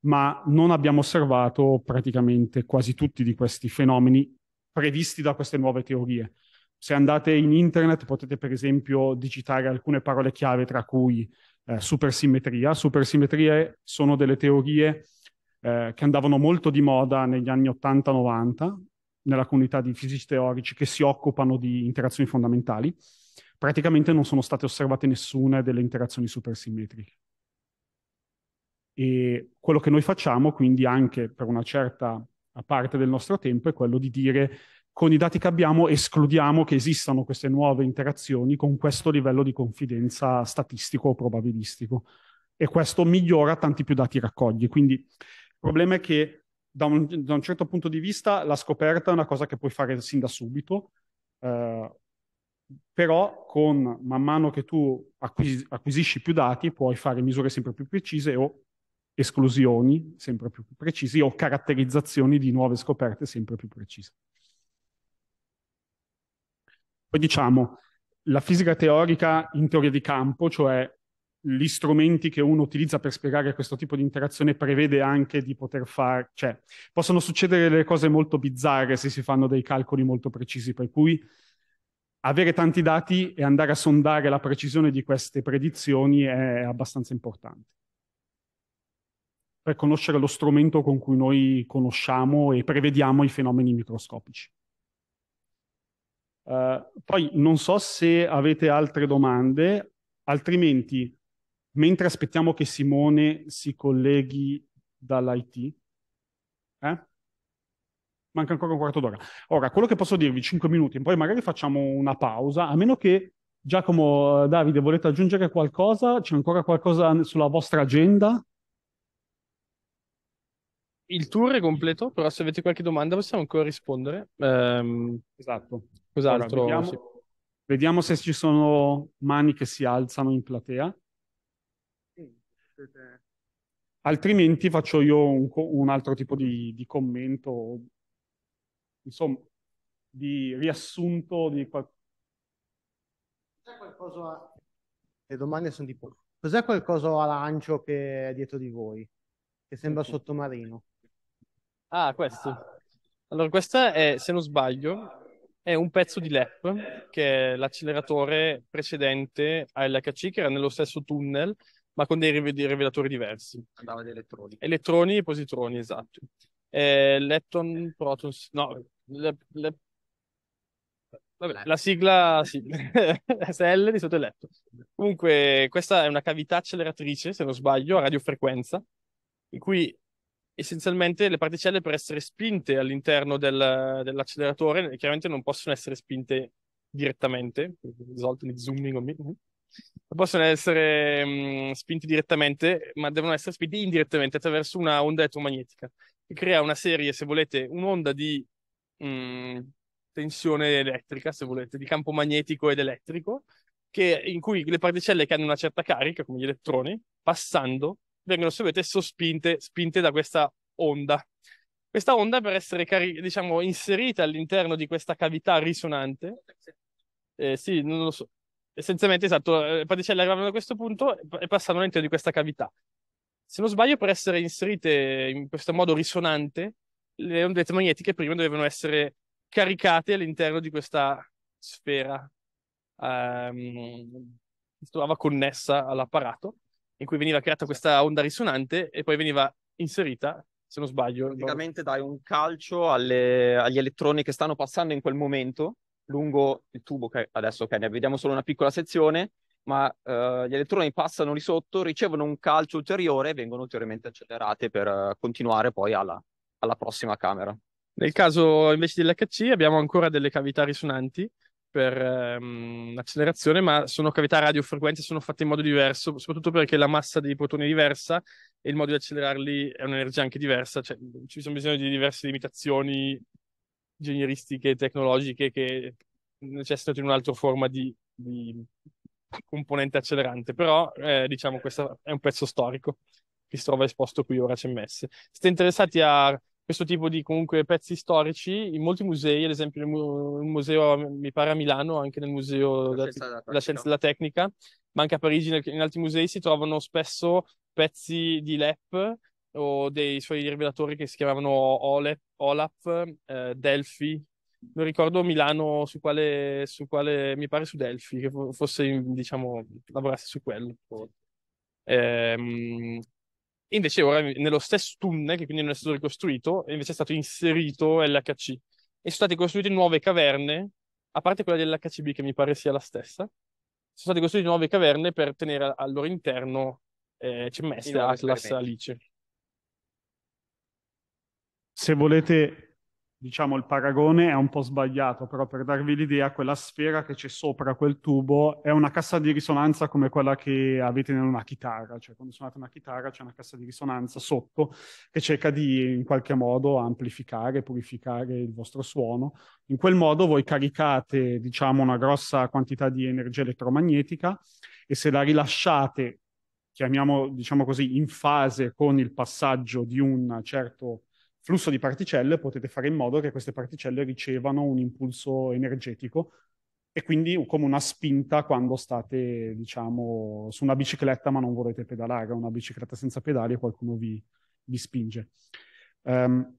ma non abbiamo osservato praticamente quasi tutti di questi fenomeni previsti da queste nuove teorie. Se andate in internet potete per esempio digitare alcune parole chiave tra cui eh, supersimmetria. Supersimmetrie sono delle teorie eh, che andavano molto di moda negli anni 80-90 nella comunità di fisici teorici che si occupano di interazioni fondamentali praticamente non sono state osservate nessuna delle interazioni supersimmetriche. E quello che noi facciamo, quindi anche per una certa parte del nostro tempo, è quello di dire con i dati che abbiamo escludiamo che esistano queste nuove interazioni con questo livello di confidenza statistico o probabilistico. E questo migliora tanti più dati raccogli. Quindi il problema è che da un, da un certo punto di vista la scoperta è una cosa che puoi fare sin da subito. Eh, però con, man mano che tu acquis- acquisisci più dati puoi fare misure sempre più precise o esclusioni sempre più precise o caratterizzazioni di nuove scoperte sempre più precise. Poi diciamo, la fisica teorica in teoria di campo, cioè gli strumenti che uno utilizza per spiegare questo tipo di interazione prevede anche di poter fare, cioè possono succedere delle cose molto bizzarre se si fanno dei calcoli molto precisi, per cui avere tanti dati e andare a sondare la precisione di queste predizioni è abbastanza importante per conoscere lo strumento con cui noi conosciamo e prevediamo i fenomeni microscopici. Uh, poi non so se avete altre domande, altrimenti mentre aspettiamo che Simone si colleghi dall'IT, eh? manca ancora un quarto d'ora. Ora, quello che posso dirvi, 5 minuti, poi magari facciamo una pausa, a meno che Giacomo, eh, Davide, volete aggiungere qualcosa? C'è ancora qualcosa sulla vostra agenda? Il tour è completo, però se avete qualche domanda possiamo ancora rispondere. Ehm, esatto. Cos'altro? Allora, vediamo, sì. vediamo se ci sono mani che si alzano in platea. altrimenti faccio io un, un altro tipo di, di, commento insomma, di riassunto di qualcosa. C'è qualcosa... Le domande sono tipo, cos'è qualcosa a lancio che è dietro di voi, che sembra sottomarino? Ah, questo. Allora, questa è, se non sbaglio, è un pezzo di LEP, che è l'acceleratore precedente all'HC, che era nello stesso tunnel, ma con dei rivelatori diversi. Andava di elettroni. Elettroni e positroni, esatto eh, Lepton Protos, no, le, le... Vabbè, la sigla sì. SL di sotto il letto. Comunque, questa è una cavità acceleratrice, se non sbaglio, a radiofrequenza, in cui essenzialmente le particelle per essere spinte all'interno del, dell'acceleratore chiaramente non possono essere spinte direttamente, risolto di zooming eh, on me, possono essere mh, mm, spinte direttamente, ma devono essere spinte indirettamente attraverso una onda elettromagnetica crea una serie, se volete, un'onda di mh, mm, tensione elettrica, se volete, di campo magnetico ed elettrico, che, in cui le particelle che hanno una certa carica, come gli elettroni, passando, vengono se volete sospinte spinte da questa onda. Questa onda, per essere cari- diciamo, inserita all'interno di questa cavità risonante, eh, sì, non lo so, essenzialmente esatto, eh, le particelle arrivano da questo punto e passano all'interno di questa cavità. Se non sbaglio, per essere inserite in questo modo risonante, le onde magnetiche prima dovevano essere caricate all'interno di questa sfera ehm, che si trovava connessa all'apparato, in cui veniva creata questa certo. onda risonante e poi veniva inserita se non sbaglio. Praticamente dai un calcio alle, agli elettroni che stanno passando in quel momento lungo il tubo, che adesso ok, ne vediamo solo una piccola sezione, ma eh, gli elettroni passano lì sotto, ricevono un calcio ulteriore e vengono ulteriormente accelerate per eh, continuare poi alla, alla prossima camera. Nel caso invece dell'HC abbiamo ancora delle cavità risonanti per ehm, accelerazione, ma sono cavità radiofrequenze, sono fatte in modo diverso, soprattutto perché la massa dei protoni è diversa e il modo di accelerarli è un'energia anche diversa, cioè ci sono bisogno di diverse limitazioni ingegneristiche tecnologiche che necessitano di un'altra forma di, di componente accelerante, però eh, diciamo questo è un pezzo storico che si trova esposto qui ora CMS. Siete interessati a questo tipo di comunque pezzi storici in molti musei, ad esempio nel museo, mi pare a Milano, anche nel museo della, della, della scienza della tecnica, ma anche a Parigi, in altri musei si trovano spesso pezzi di LEP o dei suoi rivelatori che si chiamavano Olep, Olaf, eh, Delphi, non ricordo Milano su quale, su quale, mi pare su Delphi, che fosse, diciamo, lavorasse su quello. Ehm, invece ora nello stesso tunnel, che quindi non è stato ricostruito, invece è stato inserito LHC. E sono state costruite nuove caverne, a parte quella dell'HCB che mi pare sia la stessa, sono state costruite nuove caverne per tenere al loro interno eh, CMS, Atlas, Alice. Se volete diciamo il paragone è un po' sbagliato, però per darvi l'idea, quella sfera che c'è sopra quel tubo è una cassa di risonanza come quella che avete in una chitarra, cioè quando suonate una chitarra c'è una cassa di risonanza sotto che cerca di in qualche modo amplificare, purificare il vostro suono. In quel modo voi caricate, diciamo, una grossa quantità di energia elettromagnetica e se la rilasciate, chiamiamo, diciamo così, in fase con il passaggio di un certo flusso di particelle potete fare in modo che queste particelle ricevano un impulso energetico e quindi come una spinta quando state, diciamo, su una bicicletta ma non volete pedalare, una bicicletta senza pedali e qualcuno vi, vi spinge. Um,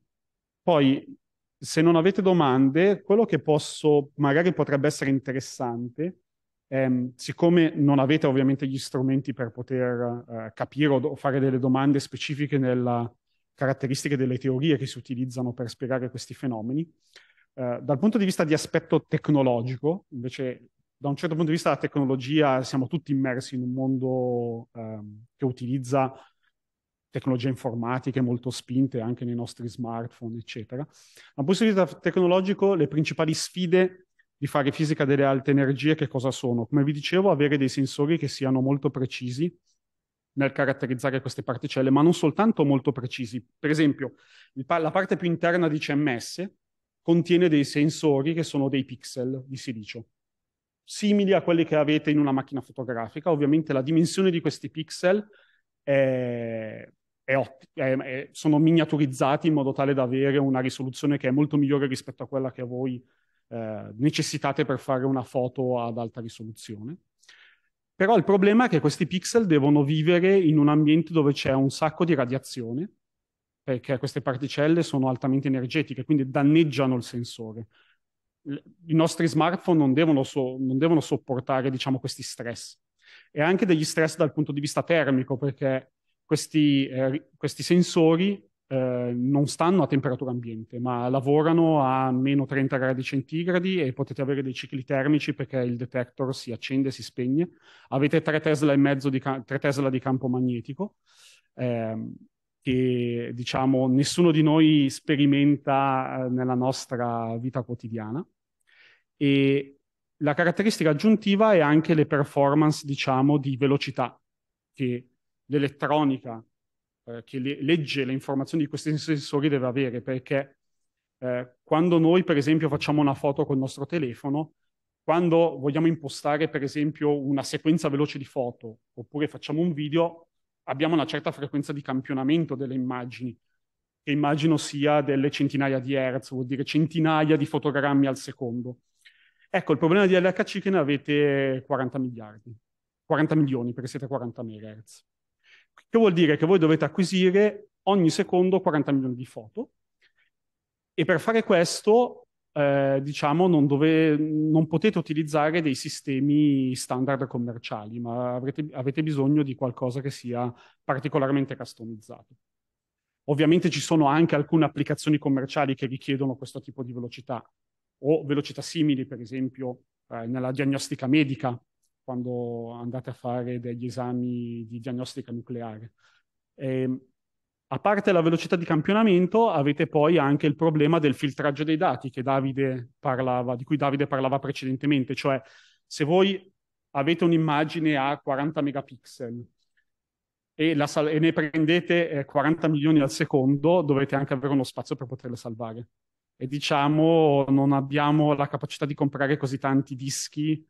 poi, se non avete domande, quello che posso, magari potrebbe essere interessante, ehm, siccome non avete ovviamente gli strumenti per poter eh, capire o fare delle domande specifiche nella, caratteristiche delle teorie che si utilizzano per spiegare questi fenomeni. Eh, dal punto di vista di aspetto tecnologico, invece, da un certo punto di vista la tecnologia, siamo tutti immersi in un mondo ehm, che utilizza tecnologie informatiche molto spinte anche nei nostri smartphone, eccetera. Da un punto di vista tecnologico, le principali sfide di fare fisica delle alte energie che cosa sono? Come vi dicevo, avere dei sensori che siano molto precisi, nel caratterizzare queste particelle, ma non soltanto molto precisi. Per esempio, pa- la parte più interna di CMS contiene dei sensori che sono dei pixel di silicio, simili a quelli che avete in una macchina fotografica. Ovviamente la dimensione di questi pixel è, è otti- è, sono miniaturizzati in modo tale da avere una risoluzione che è molto migliore rispetto a quella che voi eh, necessitate per fare una foto ad alta risoluzione però il problema è che questi pixel devono vivere in un ambiente dove c'è un sacco di radiazione, perché queste particelle sono altamente energetiche, quindi danneggiano il sensore. I nostri smartphone non devono, so- non devono sopportare diciamo, questi stress e anche degli stress dal punto di vista termico, perché questi, eh, questi sensori eh, non stanno a temperatura ambiente, ma lavorano a meno 30 gradi centigradi e potete avere dei cicli termici perché il detector si accende e si spegne. Avete 3 Tesla e mezzo di, ca- Tesla di campo magnetico. Eh, che diciamo nessuno di noi sperimenta eh, nella nostra vita quotidiana e la caratteristica aggiuntiva è anche le performance diciamo di velocità che l'elettronica eh, che le- legge le informazioni di questi sensori deve avere, perché eh, quando noi, per esempio, facciamo una foto col nostro telefono, quando vogliamo impostare, per esempio, una sequenza veloce di foto, oppure facciamo un video, abbiamo una certa frequenza di campionamento delle immagini, che immagino sia delle centinaia di hertz, vuol dire centinaia di fotogrammi al secondo. Ecco, il problema di LHC è che ne avete 40 miliardi, 40 milioni perché siete 40 MHz che vuol dire che voi dovete acquisire ogni secondo 40 milioni di foto e per fare questo eh, diciamo non, dove, non, potete utilizzare dei sistemi standard commerciali ma avrete, avete bisogno di qualcosa che sia particolarmente customizzato ovviamente ci sono anche alcune applicazioni commerciali che richiedono questo tipo di velocità o velocità simili per esempio eh, nella diagnostica medica quando andate a fare degli esami di diagnostica nucleare. E, ehm, a parte la velocità di campionamento, avete poi anche il problema del filtraggio dei dati parlava, di cui Davide parlava precedentemente, cioè se voi avete un'immagine a 40 megapixel e, la, e ne prendete eh, 40 milioni al secondo, dovete anche avere uno spazio per poterle salvare. E diciamo, non abbiamo la capacità di comprare così tanti dischi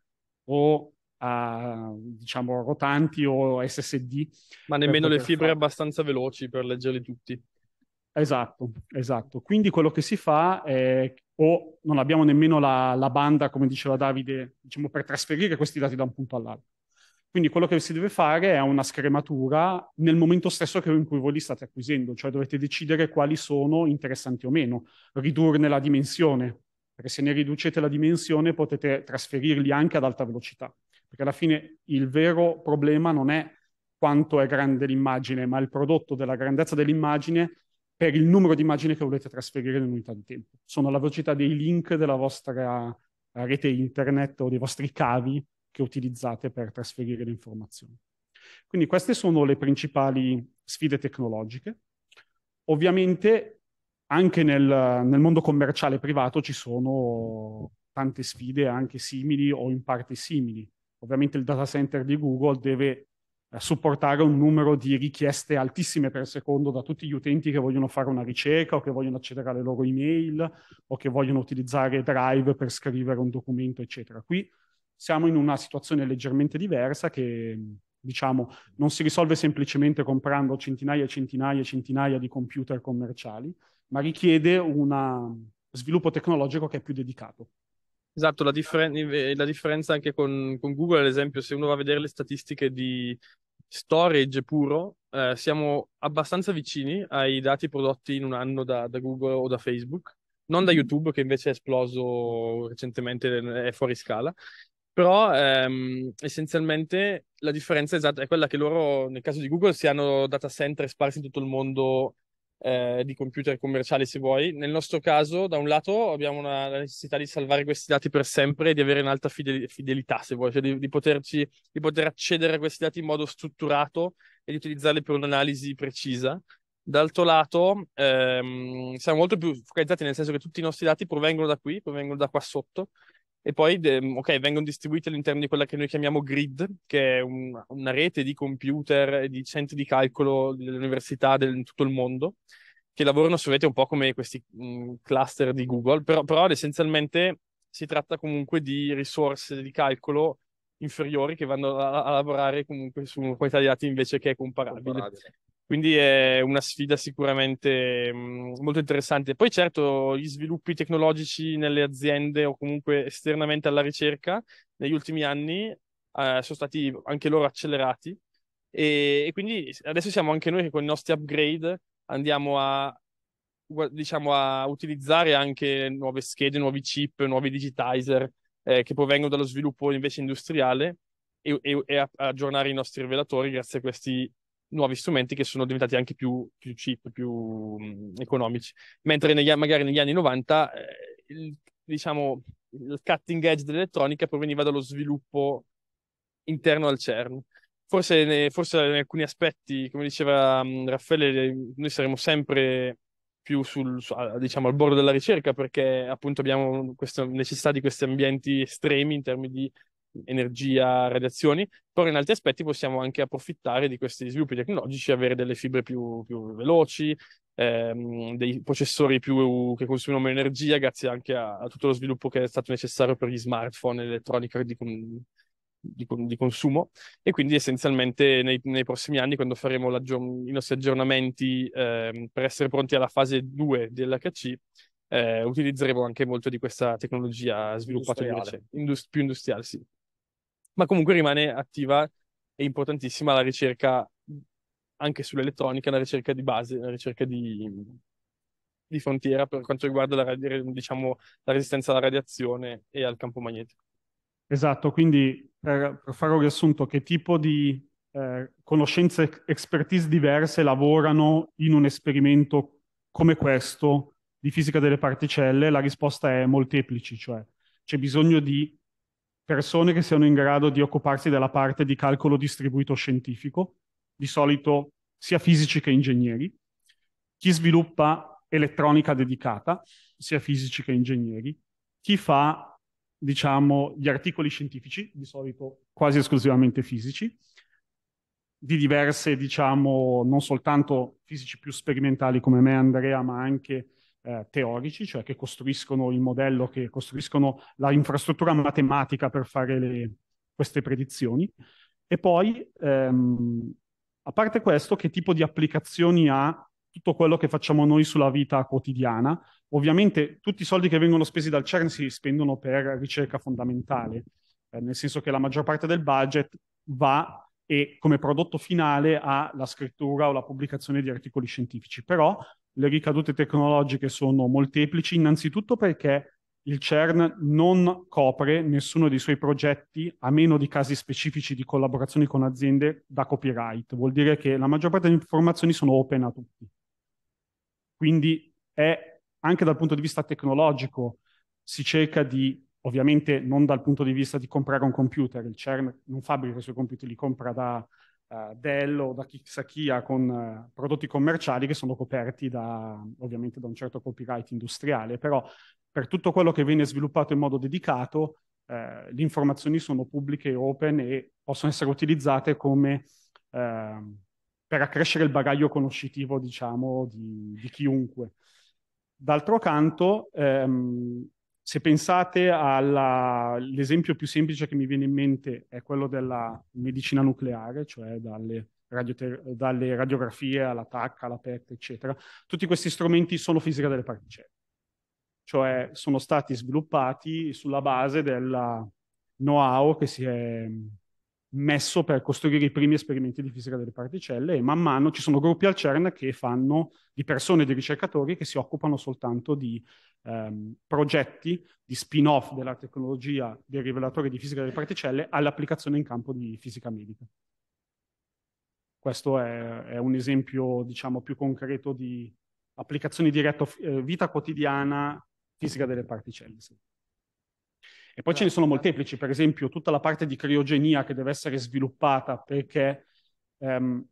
o uh, diciamo rotanti o SSD. Ma nemmeno le fibre fare... abbastanza veloci per leggerli tutti. Esatto, esatto. Quindi quello che si fa è o non abbiamo nemmeno la, la banda, come diceva Davide, diciamo, per trasferire questi dati da un punto all'altro. Quindi quello che si deve fare è una scrematura nel momento stesso in cui voi li state acquisendo, cioè dovete decidere quali sono interessanti o meno, ridurne la dimensione, perché se ne riducete la dimensione potete trasferirli anche ad alta velocità. Perché alla fine il vero problema non è quanto è grande l'immagine, ma il prodotto della grandezza dell'immagine per il numero di immagini che volete trasferire in unità di tempo. Sono la velocità dei link della vostra eh, rete internet o dei vostri cavi che utilizzate per trasferire le informazioni. Quindi queste sono le principali sfide tecnologiche. Ovviamente anche nel, nel mondo commerciale privato ci sono tante sfide anche simili o in parte simili ovviamente il data center di Google deve eh, supportare un numero di richieste altissime per secondo da tutti gli utenti che vogliono fare una ricerca o che vogliono accedere alle loro email o che vogliono utilizzare Drive per scrivere un documento, eccetera. Qui siamo in una situazione leggermente diversa che diciamo non si risolve semplicemente comprando centinaia e centinaia e centinaia di computer commerciali, ma richiede un sviluppo tecnologico che è più dedicato. Esatto, la, differen- la differenza anche con, con, Google, ad esempio, se uno va a vedere le statistiche di storage puro, eh, siamo abbastanza vicini ai dati prodotti in un anno da, da Google o da Facebook, non da mm-hmm. YouTube che invece è esploso recentemente, è fuori scala, però ehm, essenzialmente la differenza esatta è quella che loro nel caso di Google si hanno data center sparsi in tutto il mondo eh, di computer commerciale se vuoi. Nel nostro caso, da un lato, abbiamo una, la necessità di salvare questi dati per sempre e di avere un'alta fidel- fidelità se vuoi, cioè di, di, poterci, di poter accedere a questi dati in modo strutturato e di utilizzarli per un'analisi precisa. D'altro lato, ehm, siamo molto più focalizzati nel senso che tutti i nostri dati provengono da qui, provengono da qua sotto e poi ehm, okay, vengono distribuiti all'interno di quella che noi chiamiamo grid, che è un, una rete di computer e di centri di calcolo delle università del, in tutto il mondo, che lavorano su rete un po' come questi mh, mm, cluster di Google, però, però essenzialmente si tratta comunque di risorse di calcolo inferiori che vanno a, a lavorare comunque su una qualità di dati invece che è comparabile. comparabile. Quindi è una sfida sicuramente mm, molto interessante. Poi certo gli sviluppi tecnologici nelle aziende o comunque esternamente alla ricerca negli ultimi anni eh, sono stati anche loro accelerati e, e, quindi adesso siamo anche noi che con i nostri upgrade andiamo a, diciamo, a utilizzare anche nuove schede, nuovi chip, nuovi digitizer eh, che provengono dallo sviluppo invece industriale e, e aggiornare i nostri rivelatori grazie a questi nuovi strumenti che sono diventati anche più, più cheap, più mh, mm, economici. Mentre negli, magari negli anni 90, eh, il, diciamo, il cutting edge dell'elettronica proveniva dallo sviluppo interno al CERN. Forse, ne, forse in alcuni aspetti, come diceva mh, mm, Raffaele, eh, noi saremo sempre più sul, su, diciamo, al bordo della ricerca perché appunto abbiamo questa necessità di questi ambienti estremi in termini di energia, radiazioni, però in altri aspetti possiamo anche approfittare di questi sviluppi tecnologici, avere delle fibre più, più veloci, ehm, dei processori più, che consumano meno energia, grazie anche a, a, tutto lo sviluppo che è stato necessario per gli smartphone e l'elettronica di, di, di, consumo. E quindi essenzialmente nei, nei prossimi anni, quando faremo i nostri aggiornamenti ehm, per essere pronti alla fase 2 dell'HC, eh, utilizzeremo anche molto di questa tecnologia sviluppata industriale. Indust- più industriale, sì ma comunque rimane attiva e importantissima la ricerca anche sull'elettronica, la ricerca di base, la ricerca di, di frontiera per quanto riguarda la, diciamo, la, resistenza alla radiazione e al campo magnetico. Esatto, quindi per, per fare un riassunto, che tipo di eh, conoscenze, expertise diverse lavorano in un esperimento come questo di fisica delle particelle? La risposta è molteplici, cioè c'è bisogno di persone che siano in grado di occuparsi della parte di calcolo distribuito scientifico, di solito sia fisici che ingegneri, chi sviluppa elettronica dedicata, sia fisici che ingegneri, chi fa, diciamo, gli articoli scientifici, di solito quasi esclusivamente fisici, di diverse, diciamo, non soltanto fisici più sperimentali come me, Andrea, ma anche eh, teorici, cioè che costruiscono il modello, che costruiscono l'infrastruttura matematica per fare le, queste predizioni. E poi, ehm, a parte questo, che tipo di applicazioni ha tutto quello che facciamo noi sulla vita quotidiana? Ovviamente tutti i soldi che vengono spesi dal CERN si spendono per ricerca fondamentale, eh, nel senso che la maggior parte del budget va e come prodotto finale ha la scrittura o la pubblicazione di articoli scientifici. Però le ricadute tecnologiche sono molteplici, innanzitutto perché il CERN non copre nessuno dei suoi progetti, a meno di casi specifici di collaborazioni con aziende, da copyright. Vuol dire che la maggior parte delle informazioni sono open a tutti. Quindi è, anche dal punto di vista tecnologico, si cerca di, ovviamente non dal punto di vista di comprare un computer, il CERN non fabbrica i suoi computer, li compra da, uh, Dell o da chissà chi ha con uh, prodotti commerciali che sono coperti da, ovviamente da un certo copyright industriale, però per tutto quello che viene sviluppato in modo dedicato uh, le informazioni sono pubbliche e open e possono essere utilizzate come ehm, per accrescere il bagaglio conoscitivo, diciamo, di, di chiunque. D'altro canto, ehm, se pensate all'esempio più semplice che mi viene in mente è quello della medicina nucleare, cioè dalle, radioter- dalle radiografie alla TAC, alla PET, eccetera, tutti questi strumenti sono fisica delle particelle, cioè sono stati sviluppati sulla base del know-how che si è messo per costruire i primi esperimenti di fisica delle particelle e man mano ci sono gruppi al CERN che fanno di persone, di ricercatori che si occupano soltanto di ehm, progetti, di spin-off della tecnologia dei rivelatori di fisica delle particelle all'applicazione in campo di fisica medica. Questo è, è un esempio, diciamo, più concreto di applicazioni dirette, eh, vita quotidiana, fisica delle particelle. Sì. E poi ce ne certo, sono certo. molteplici, per esempio tutta la parte di criogenia che deve essere sviluppata perché ehm,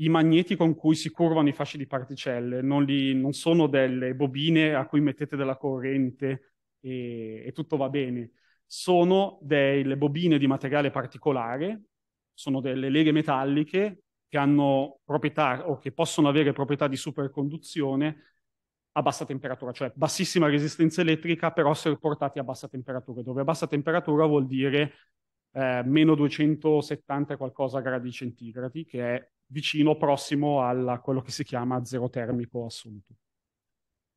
i magneti con cui si curvano i fasci di particelle non, li, non sono delle bobine a cui mettete della corrente e, e tutto va bene, sono delle bobine di materiale particolare, sono delle leghe metalliche che hanno proprietà o che possono avere proprietà di superconduzione a bassa temperatura, cioè bassissima resistenza elettrica, però essere portati a bassa temperatura, dove bassa temperatura vuol dire eh, meno 270 qualcosa gradi centigradi, che è vicino, prossimo a quello che si chiama zero termico assunto.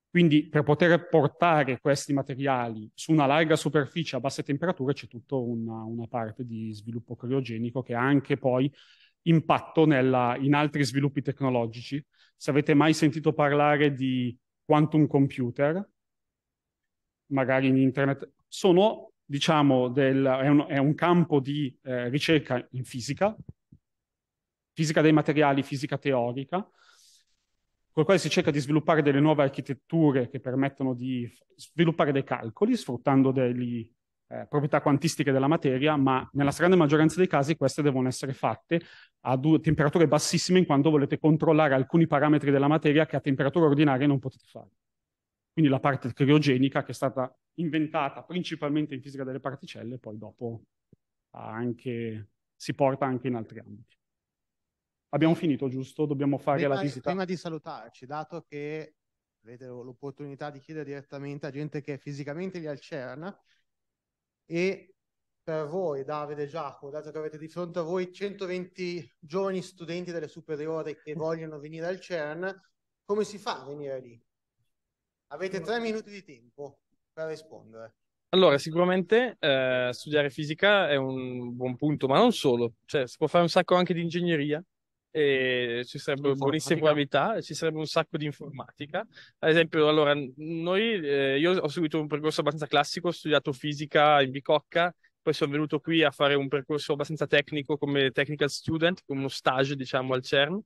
Quindi per poter portare questi materiali su una larga superficie a basse temperature c'è tutta una, una parte di sviluppo criogenico che ha anche poi impatto nella, in altri sviluppi tecnologici. Se avete mai sentito parlare di quantum computer, magari in internet, sono, diciamo, del, è, un, è, un, campo di eh, ricerca in fisica, fisica dei materiali, fisica teorica, col quale si cerca di sviluppare delle nuove architetture che permettono di sviluppare dei calcoli sfruttando degli eh, proprietà quantistiche della materia, ma nella stragrande maggioranza dei casi queste devono essere fatte a temperature bassissime in quanto volete controllare alcuni parametri della materia che a temperatura ordinaria non potete fare. Quindi la parte criogenica che è stata inventata principalmente in fisica delle particelle, poi dopo anche, si porta anche in altri ambiti. Abbiamo finito, giusto? Dobbiamo fare prima, la visita. Prima di salutarci, dato che avete l'opportunità di chiedere direttamente a gente che è fisicamente lì al CERN, e per voi, Davide e Giacomo, dato che avete di fronte a voi 120 giovani studenti delle superiori che vogliono venire al CERN, come si fa a venire lì? Avete tre minuti di tempo per rispondere. Allora, sicuramente eh, studiare fisica è un buon punto, ma non solo, cioè si può fare un sacco anche di ingegneria, e ci sarebbero buonissime probabilità, ci sarebbe un sacco di informatica. Ad esempio, allora, noi, eh, io ho seguito un percorso abbastanza classico, ho studiato fisica in Bicocca, poi sono venuto qui a fare un percorso abbastanza tecnico come technical student, come uno stage, diciamo, al CERN.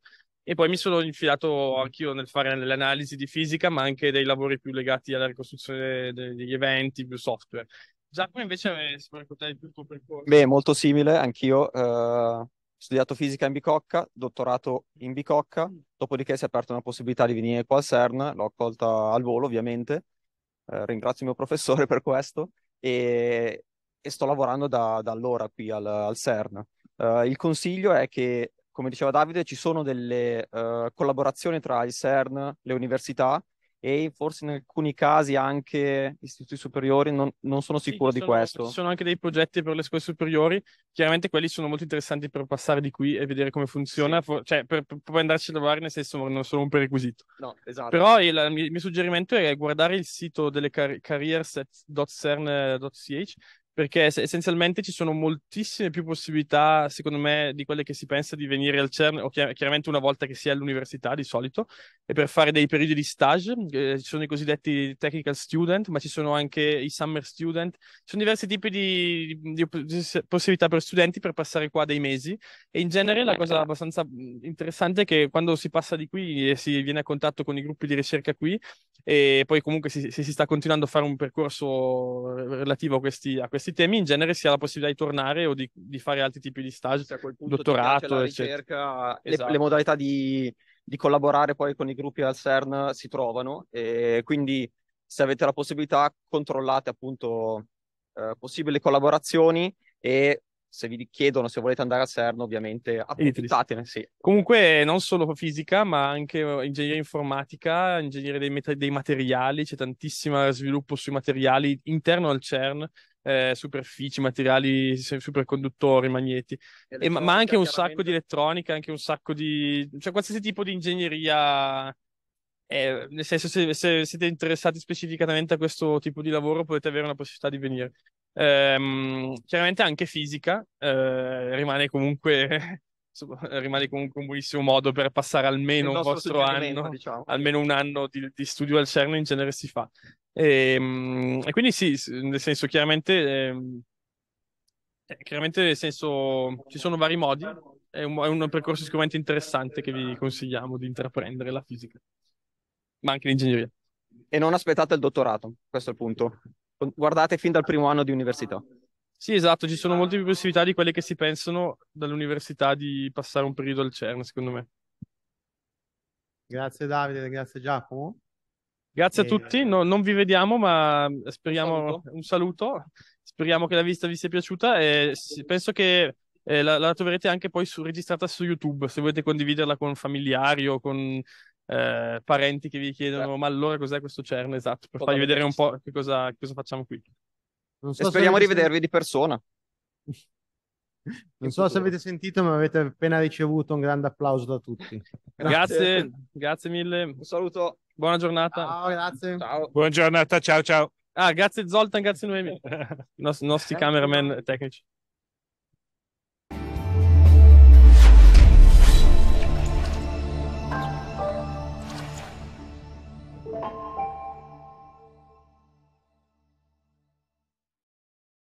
E poi mi sono infilato anch'io nel fare l'analisi di fisica, ma anche dei lavori più legati alla ricostruzione degli eventi, più software. Giacomo invece eh, si può raccontare il percorso. Beh, molto simile, anch'io. Uh studiato fisica in Bicocca, dottorato in Bicocca, dopodiché si è aperta una possibilità di venire qua al CERN, l'ho accolta al volo ovviamente, eh, ringrazio il mio professore per questo e, e sto lavorando da, da, allora qui al, al CERN. Uh, il consiglio è che, come diceva Davide, ci sono delle uh, collaborazioni tra il CERN, le università e forse in alcuni casi anche istituti superiori, non, non sono sicuro sì, di questo. Ci sono anche dei progetti per le scuole superiori, chiaramente quelli sono molto interessanti per passare di qui e vedere come funziona, sì. for- cioè per, per, poi andarci a lavorare nel senso non sono un prerequisito. No, esatto. Però il, il, mio suggerimento è guardare il sito delle car- careers.cern.ch perché essenzialmente ci sono moltissime più possibilità, secondo me, di quelle che si pensa di venire al CERN, o chiaramente una volta che si è all'università di solito, e per fare dei periodi di stage, eh, ci sono i cosiddetti technical student, ma ci sono anche i summer student, ci sono diversi tipi di, di, di possibilità per studenti per passare qua dei mesi, e in genere la cosa abbastanza interessante è che quando si passa di qui e si viene a contatto con i gruppi di ricerca qui, e poi comunque se si, si, sta continuando a fare un percorso relativo a questi, a questi questi temi in genere si ha la possibilità di tornare o di, di fare altri tipi di stage, cioè, dottorato, ricerca, le, esatto. le, modalità di, di, collaborare poi con i gruppi al CERN si trovano e quindi se avete la possibilità controllate appunto eh, possibili collaborazioni e se vi chiedono se volete andare al CERN, ovviamente approfittatene. Sì. Comunque, non solo fisica, ma anche ingegneria informatica, ingegneria dei, met- dei materiali, c'è tantissimo sviluppo sui materiali interno al CERN eh, superfici, materiali, superconduttori, magneti, e, ma, anche un sacco di elettronica, anche un sacco di... cioè qualsiasi tipo di ingegneria... Eh, nel senso, se, se, siete interessati specificatamente a questo tipo di lavoro, potete avere una possibilità di venire. Ehm, chiaramente anche fisica eh, rimane comunque rimane comunque un buonissimo modo per passare almeno un vostro anno, diciamo. almeno un anno di, di, studio al CERN in genere si fa. E, ehm, e quindi sì, nel senso chiaramente, ehm, eh, chiaramente nel senso ci sono vari modi, è un, è un percorso sicuramente interessante che vi consigliamo di intraprendere la fisica, ma anche l'ingegneria. E non aspettate il dottorato, questo è il punto. Guardate fin dal primo anno di università. Sì, esatto, ci sono ah. molte più possibilità di quelle che si pensano dall'università di passare un periodo al CERN, secondo me. Grazie Davide, grazie Giacomo. Grazie a tutti, eh, no- non vi vediamo, ma mm, speriamo Saluto. un saluto. Speriamo che la vista vi sia piaciuta e penso che eh, la, la troverete anche poi su- registrata su YouTube, se volete condividerla con familiari o con eh, parenti che vi chiedono, ma allora cos'è questo CERN? Esatto, per farvi vedere un po' che cosa, che cosa facciamo qui. So e speriamo di rivedervi sentito... di persona. non so se avete sentito, ma avete appena ricevuto un grande applauso da tutti. grazie, grazie mille. Un saluto. Buona giornata. Ciao, grazie. Ciao. Buona giornata, ciao ciao. Ah, grazie Zoltan, grazie Noemi, i nostri cameraman tecnici.